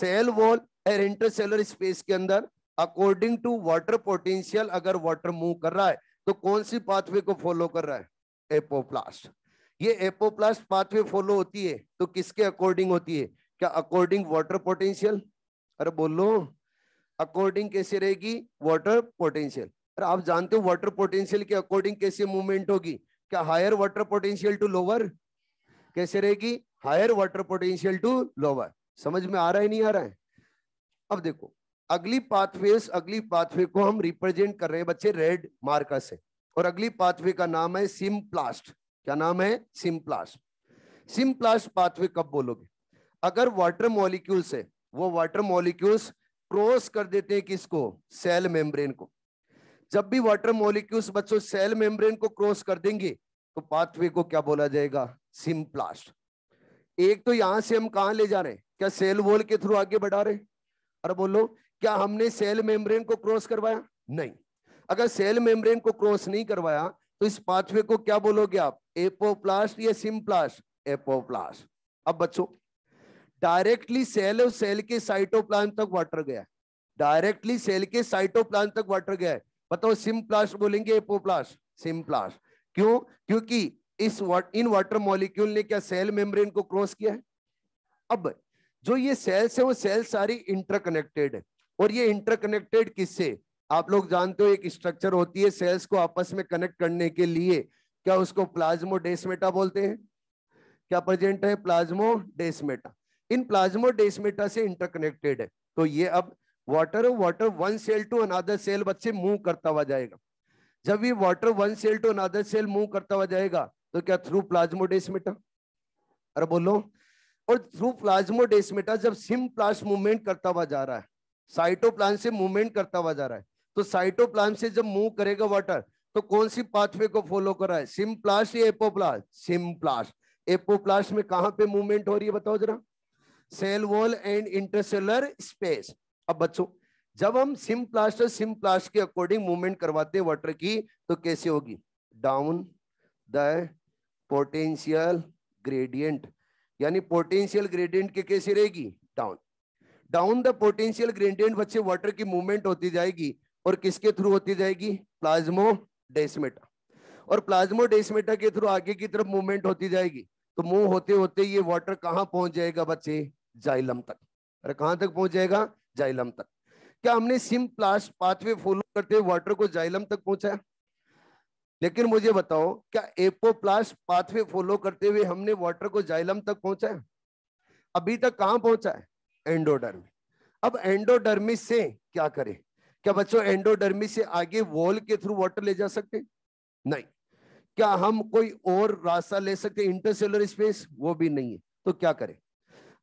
सेल वॉल और इंटरसेलर स्पेस के अंदर अकॉर्डिंग टू वाटर पोटेंशियल अगर वाटर मूव कर रहा है तो कौन सी पाथवे को फॉलो कर रहा है एपोप्लास्ट ये एपोप्लास्ट पाथवे फॉलो होती है तो किसके अकॉर्डिंग होती है क्या अकॉर्डिंग वाटर पोटेंशियल अरे बोलो अकॉर्डिंग कैसे रहेगी वाटर पोटेंशियल अरे आप जानते हो वाटर पोटेंशियल के अकॉर्डिंग कैसे मूवमेंट होगी क्या higher water potential to lower कैसे रहेगी higher water potential to lower समझ में आ रहा है नहीं आ रहा है अब देखो अगली पाथवे अगली पाथवे को हम रिप्रेजेंट कर रहे हैं बच्चे रेड मार्कर से और अगली पाथवे का नाम है सिम प्लास्ट क्या नाम है सिम्प्लास्ट सिम्प्लास्ट पाथवे कब बोलोगे अगर वाटर मॉलिक्यूल्स है वो वाटर मॉलिक्यूल्स क्रॉस कर देते हैं किसको सेल मेम्ब्रेन को जब भी वाटर मॉलिक्यूल्स बच्चों सेल मेम्ब्रेन को क्रॉस कर देंगे तो पाथवे को क्या बोला जाएगा सिम्प्लास्ट एक तो यहां से हम कहा ले जा रहे हैं क्या सेल वॉल के थ्रू आगे बढ़ा रहे अरे बोलो क्या हमने सेल मेम्ब्रेन को क्रॉस करवाया नहीं अगर सेल मेम्ब्रेन को क्रॉस नहीं करवाया तो इस पांचवे को क्या बोलोगे आप एपोप्लास्ट या सिम्प्लास्ट एपोप्लास्ट अब बच्चों डायरेक्टली सेल और सेल के साइटोप्लाज्म तक वाटर गया डायरेक्टली सेल के साइटोप्लाज्म तक वाटर गया है बताओ सिम्प्लास्ट बोलेंगे एपोप्लास्ट सिम्प्लास्ट क्यों क्योंकि इस वाट, इन वाटर मॉलिक्यूल ने क्या सेल मेम्ब्रेन को क्रॉस किया है अब जो ये सेल्स है वो सेल सारी इंटरकनेक्टेड है और ये इंटरकनेक्टेड किससे आप लोग जानते हो एक स्ट्रक्चर होती है सेल्स को आपस में कनेक्ट करने के लिए क्या उसको प्लाज्मो डेस्मेटा बोलते हैं क्या प्रेजेंट है प्लाज्मो डेस्मेटा इन प्लाज्मो डेस्मेटा से इंटरकनेक्टेड है तो ये अब water water one cell to another cell बच्चे मूव करता हुआ जाएगा जब ये water one cell to another cell move करता हुआ जाएगा तो क्या थ्रू डेस्मेटा अरे बोलो और थ्रू प्लाज्मो डेस्मेटा जब सिम प्लास्ट मूवमेंट करता हुआ जा रहा है साइटोप्लाज्म से मूवमेंट करता हुआ जा रहा है तो साइटोप्लाज्म से जब मूव करेगा वाटर तो कौन सी पाथवे को फॉलो कर रहा है सिम्प्लास्ट या एपोप्लास्ट सिम्प्लास्ट एपोप्लास्ट में कहां पे मूवमेंट हो रही है बताओ जरा cell wall and intercellular space अब बच्चों जब हम सिम्प्लास्ट और सिम्प्लास्ट के अकॉर्डिंग मूवमेंट करवाते हैं वाटर की तो कैसे होगी डाउन द पोटेंशियल ग्रेडियंट यानी पोटेंशियल ग्रेडियंट के कैसे रहेगी down down the potential gradient बच्चे वाटर की मूवमेंट होती जाएगी और किसके थ्रू होती जाएगी प्लाज्मो डेसमेटा और प्लाज्मो डेसमेटा के थ्रू आगे की तरफ मूवमेंट होती जाएगी तो मूव होते होते ये वाटर कहां पहुंच जाएगा बच्चे जाइलम तक अरे कहां तक पहुंच जाएगा जाइलम तक क्या हमने सिम प्लास्ट पाथवे फॉलो करते हुए वाटर को जाइलम तक पहुंचाया लेकिन मुझे बताओ क्या एपोप्लास्ट पाथवे फॉलो करते हुए हमने वाटर को जाइलम तक पहुंचाया अभी तक कहां पहुंचा है एंडोडर्मी अब एंडोडर्मिस से क्या करें क्या बच्चों एंडोडर्मी से आगे वॉल के थ्रू वाटर ले जा सकते नहीं क्या हम कोई और रास्ता ले सकते इंटरसेलर स्पेस वो भी नहीं है तो क्या करें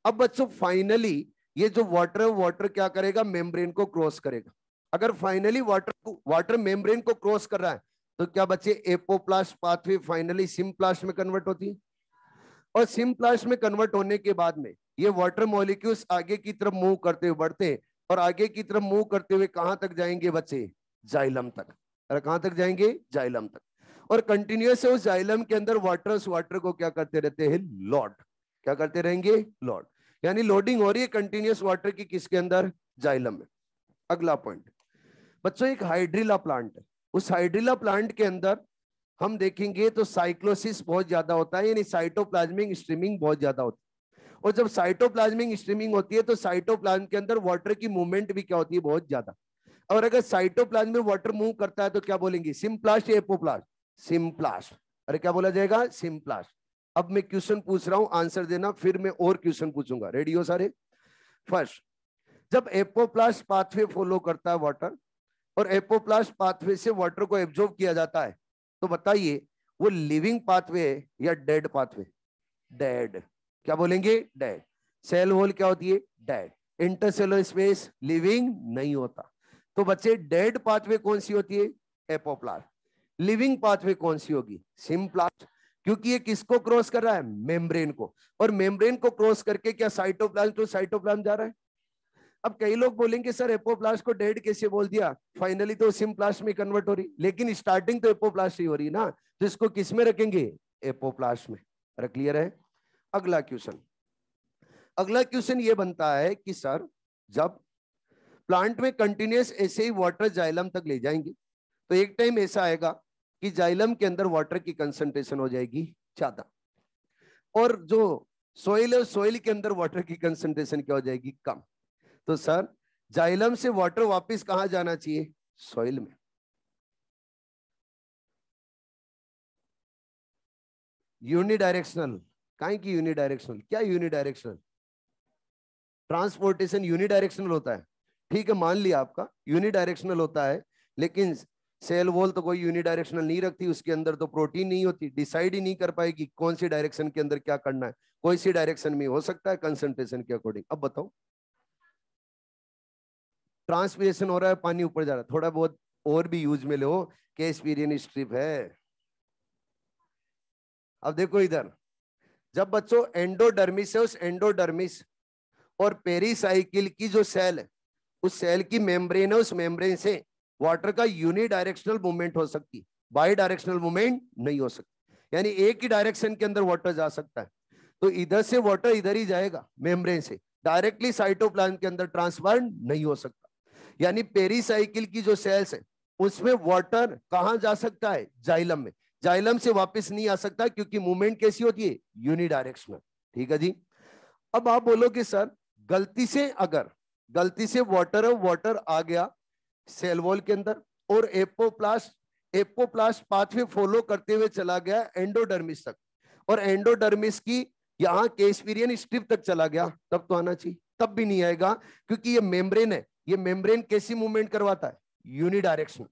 अब बच्चों फाइनली ये जो वाटर है वाटर क्या करेगा मेम्ब्रेन को क्रॉस करेगा अगर फाइनली वाटर वाटर मेम्ब्रेन को क्रॉस कर रहा है तो क्या बच्चे एपोप्लास्ट पाथवे फाइनली प्लास्ट में कन्वर्ट होती है और प्लास्ट में कन्वर्ट होने के बाद में ये वाटर मॉलिक्यूल्स आगे की तरफ मूव करते हुए बढ़ते हैं और आगे की तरफ मुंह करते हुए कहां तक जाएंगे बच्चे जाइलम तक अरे कहां तक जाएंगे जाइलम तक और कंटिन्यूस उस जाइलम के अंदर वाटर उस वाटर को क्या करते रहते हैं लॉड क्या करते रहेंगे लॉड यानी लोडिंग हो रही है कंटिन्यूस वाटर की किसके अंदर जाइलम में अगला पॉइंट बच्चों एक हाइड्रिला प्लांट है उस हाइड्रिला प्लांट के अंदर हम देखेंगे तो साइक्लोसिस बहुत ज्यादा होता है यानी साइटोप्लाज्मिक स्ट्रीमिंग बहुत ज्यादा होती है और जब साइटोप्लाज्मिक स्ट्रीमिंग होती है तो साइटोप्लाज्म के अंदर वाटर की मूवमेंट भी क्या होती है बहुत ज्यादा और अगर साइटोप्लाज्म में वाटर मूव करता है तो क्या बोलेंगे सिम्प्लास्ट एपोप्लास्ट सिम्प्लास्ट अरे क्या बोला जाएगा सिम्प्लास्ट अब मैं क्वेश्चन पूछ रहा हूं आंसर देना फिर मैं और क्वेश्चन पूछूंगा रेडियो सारे फर्स्ट जब एपोप्लास्ट पाथवे फॉलो करता है वाटर और एपोप्लास्ट पाथवे से वाटर को एब्जॉर्व किया जाता है तो बताइए वो लिविंग पाथवे है या डेड पाथवे डेड क्या बोलेंगे डेड सेल वॉल क्या होती है डेड इंटरसेलर स्पेस लिविंग नहीं होता तो बच्चे डेड पाथवे कौन सी होती है एपोप्लार लिविंग पाथवे कौन सी होगी सिम्प्लास्ट क्योंकि ये किसको क्रॉस कर रहा है मेम्ब्रेन को और मेम्ब्रेन को क्रॉस करके क्या साइटोप्लाज्म तो साइटोप्लाज्म जा रहा है अब कई लोग बोलेंगे सर एपोप्लास्ट को डेड कैसे बोल दिया फाइनली तो प्लास्ट में कन्वर्ट हो रही लेकिन स्टार्टिंग तो एपोप्लास्ट ही हो रही ना तो इसको किस में रखेंगे एपोप्लास्ट में क्लियर है अगला क्वेश्चन अगला क्वेश्चन ये बनता है कि सर जब प्लांट में कंटिन्यूस ऐसे ही वाटर जाइलम तक ले जाएंगे तो एक टाइम ऐसा आएगा कि जाइलम के अंदर वाटर की कंसंट्रेशन हो जाएगी ज्यादा और जो सोइल है सोइल के अंदर वाटर की कंसंट्रेशन क्या हो जाएगी कम तो सर जाइलम से वाटर वापस कहा जाना चाहिए सोइल में यूनिडायरेक्शनल काहे की यूनिडायरेक्शनल क्या यूनिडायरेक्शनल ट्रांसपोर्टेशन यूनिडायरेक्शनल होता है ठीक है मान लिया आपका यूनिडायरेक्शनल होता है लेकिन सेल वॉल तो कोई यूनिडायरेक्शनल नहीं रखती उसके अंदर तो प्रोटीन नहीं होती डिसाइड ही नहीं कर पाएगी कौन सी डायरेक्शन के अंदर क्या करना है कोई सी डायरेक्शन में हो सकता है कंसंट्रेशन के अकॉर्डिंग अब बताओ ट्रांसपीरेशन हो रहा है पानी ऊपर जा रहा है थोड़ा बहुत और भी यूज में लो कैसपीरियन स्ट्रिप है अब देखो इधर जब बच्चों एंडोडर्मिस है उस एंडोडर्मिस और पेरीसाइकिल की जो सेल है उस सेल की मेम्ब्रेन है उस मेम्ब्रेन से वाटर का यूनिडायरेक्शनल मूवमेंट हो सकती बाई डायरेक्शनल मूवमेंट नहीं हो सकती यानी एक ही डायरेक्शन के अंदर वाटर जा सकता है तो इधर से वाटर इधर ही जाएगा मेम्ब्रेन से डायरेक्टली साइटोप्लाज्म के अंदर ट्रांसफर नहीं हो सकता यानी पेरीसाइकिल की जो सेल्स है उसमें वाटर कहाँ जा सकता है जाइलम में जाइलम से वापस नहीं आ सकता क्योंकि मूवमेंट कैसी होती है यूनिडायरेक्शनल ठीक है जी अब आप बोलोगे सर गलती से अगर गलती से वाटर ऑफ वाटर आ गया सेल वॉल के अंदर और एपोप्लास्ट एपोप्लास्ट पाथवे फॉलो करते हुए चला गया एंडोडर्मिस तक और एंडोडर्मिस की यहाँ केसपीरियन स्ट्रिप तक चला गया तब तो आना चाहिए तब भी नहीं आएगा क्योंकि ये मेम्ब्रेन है ये मेम्ब्रेन कैसी मूवमेंट करवाता है यूनिडायरेक्शनल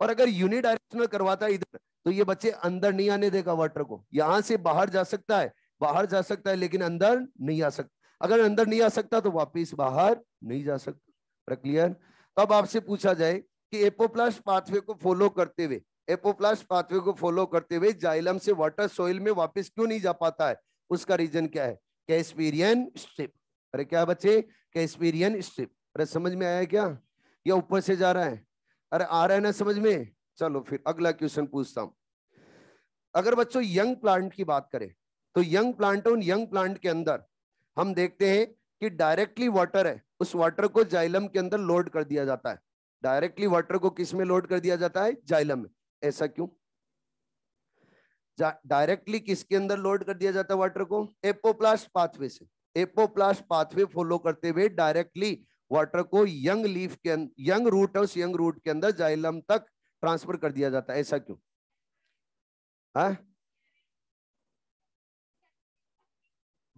और अगर यूनिडायरेक्शनल करवाता है इधर तो ये बच्चे अंदर नहीं आने देगा वाटर को यहां से बाहर जा सकता है बाहर जा सकता है लेकिन अंदर नहीं आ सकता अगर अंदर नहीं आ सकता तो वापिस बाहर नहीं जा सकता क्लियर तब आपसे पूछा जाए कि एपोप्लास्ट पाथवे को फॉलो करते हुए एपोप्लास्ट पाथवे को फॉलो करते हुए जाइलम से वाटर सोइल में वापस क्यों नहीं जा पाता है उसका रीजन क्या है कैस्पीरियन स्ट्रिप अरे क्या बच्चे कैस्पीरियन स्ट्रिप अरे समझ में आया क्या या ऊपर से जा रहा है अरे आ रहा है ना समझ में चलो फिर अगला क्वेश्चन पूछता हूं अगर बच्चों यंग प्लांट की बात करें तो यंग प्लांट और यंग प्लांट के अंदर हम देखते हैं कि डायरेक्टली वाटर है उस वाटर को जाइलम के अंदर लोड कर दिया जाता है डायरेक्टली वाटर को किस में लोड कर दिया जाता है जाइलम में ऐसा क्यों डायरेक्टली किसके अंदर लोड कर दिया जाता है वाटर को एपोप्लास्ट पाथवे से एपोप्लास्ट पाथवे फॉलो करते हुए डायरेक्टली वाटर को यंग लीफ के यंग रूट और यंग रूट के अंदर जाइलम तक ट्रांसफर कर दिया जाता है ऐसा क्यों है हाँ?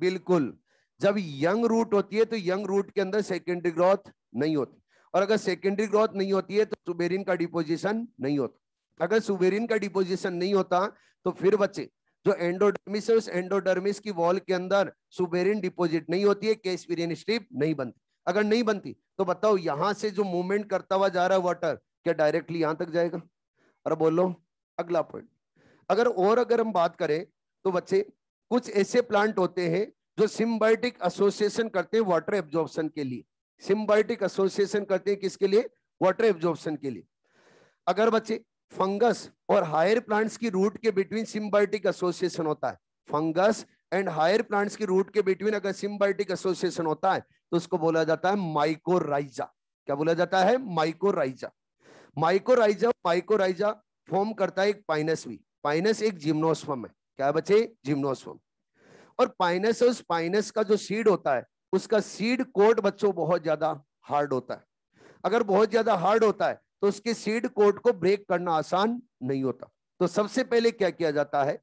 बिल्कुल जब यंग रूट होती है तो यंग रूट के अंदर सेकेंडरी ग्रोथ नहीं होती और अगर सेकेंडरी ग्रोथ नहीं होती है तो सुबेरिन का डिपोजिशन नहीं होता अगर सुबेरिन का डिपोजिशन नहीं होता तो फिर बच्चे जो एंडोडर्मिस है उस एंडोडर्मिस की वॉल के अंदर सुबेरिन डिपोजिट नहीं होती है कैसपिरियन स्ट्रिप नहीं बनती अगर नहीं बनती तो बताओ यहां से जो मूवमेंट करता हुआ जा रहा है वाटर क्या डायरेक्टली यहां तक जाएगा और बोलो अगला पॉइंट अगर और अगर हम बात करें तो बच्चे कुछ ऐसे प्लांट होते हैं जो सिम्बायोटिक एसोसिएशन करते हैं वाटर एब्जॉर्प्शन के लिए सिम्बायोटिक एसोसिएशन करते हैं किसके लिए वाटर एब्जॉर्प्शन के लिए अगर बच्चे फंगस और हायर प्लांट्स की रूट के बिटवीन सिम्बायोटिक एसोसिएशन होता है फंगस एंड हायर प्लांट्स की रूट के बिटवीन अगर सिम्बायोटिक एसोसिएशन होता है तो उसको बोला जाता है माइकोराइजा क्या बोला जाता है माइकोराइजा माइकोराइजा माइकोराइजा फॉर्म करता है एक पाइनस भी पाइनस एक जिम्नोस्फम है क्या है बच्चे जिम्नोस्फम और पाइनस उस पाइनस का जो सीड होता है उसका सीड कोट बच्चों बहुत ज्यादा हार्ड होता है अगर बहुत ज्यादा हार्ड होता है तो उसके सीड कोट को ब्रेक करना आसान नहीं होता तो सबसे पहले क्या किया जाता है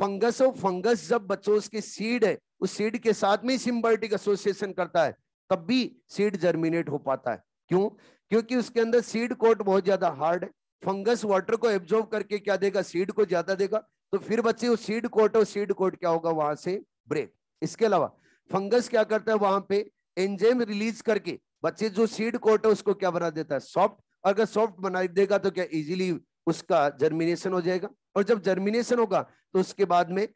फंगस और फंगस जब बच्चों उसके सीड है उस सीड के साथ में सिम्बर्टिक एसोसिएशन करता है तब भी सीड जर्मिनेट हो पाता है क्यों क्योंकि उसके अंदर सीड कोट बहुत ज्यादा हार्ड है फंगस वाटर को एब्जॉर्व करके क्या देगा सीड को ज्यादा देगा तो फिर बच्चे उस सीड कोट और सीड कोट क्या होगा वहां से ब्रेक इसके अलावा फंगस क्या करता है वहां पे एंजेम रिलीज करके बच्चे जो सीड कोट है उसको क्या बना देता है सॉफ्ट और अगर सॉफ्ट बना देगा तो क्या इजीली उसका जर्मिनेशन हो जाएगा और जब जर्मिनेशन होगा तो उसके बाद में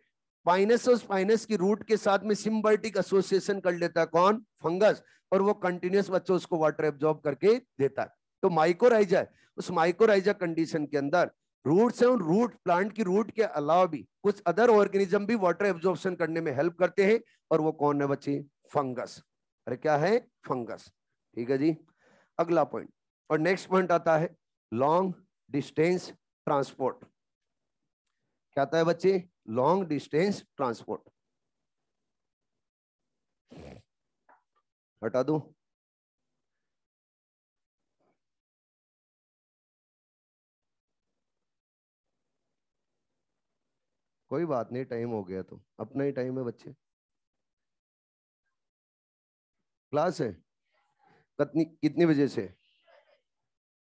पाइनस और पाइनस की रूट के साथ में सिम्बर्टिक एसोसिएशन कर लेता है कौन फंगस और वो कंटिन्यूस बच्चों उसको वाटर एब्जॉर्ब करके देता है तो माइकोराइजा उस माइकोराइजा कंडीशन के अंदर रूट से उन रूट प्लांट की रूट के अलावा भी कुछ अदर ऑर्गेनिज्म भी वाटर एब्जॉर्प्शन करने में हेल्प करते हैं और वो कौन है बच्चे फंगस अरे क्या है फंगस ठीक है जी अगला पॉइंट और नेक्स्ट पॉइंट आता है लॉन्ग डिस्टेंस ट्रांसपोर्ट क्या आता है बच्चे लॉन्ग डिस्टेंस ट्रांसपोर्ट हटा दू कोई बात नहीं टाइम हो गया तो अपना ही टाइम है बच्चे क्लास है कितनी कितनी बजे से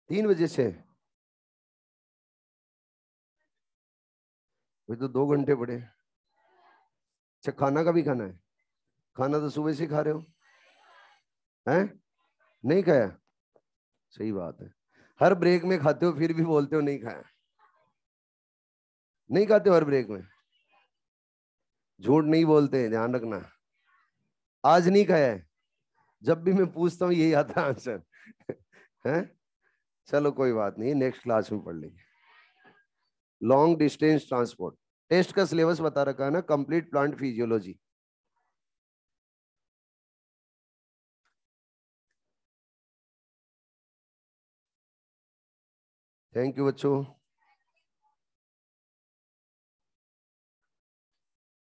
तीन बजे से तो दो घंटे पड़े अच्छा खाना का भी खाना है खाना तो सुबह से खा रहे हो हैं नहीं खाया सही बात है हर ब्रेक में खाते हो फिर भी बोलते हो नहीं खाया नहीं खाते हो हर ब्रेक में झूठ नहीं बोलते ध्यान रखना आज नहीं खाया है जब भी मैं पूछता हूँ यही आता आंसर है चलो कोई बात नहीं नेक्स्ट क्लास में पढ़ लेंगे लॉन्ग डिस्टेंस ट्रांसपोर्ट टेस्ट का सिलेबस बता रखा है ना complete plant physiology Thank you, Bachu.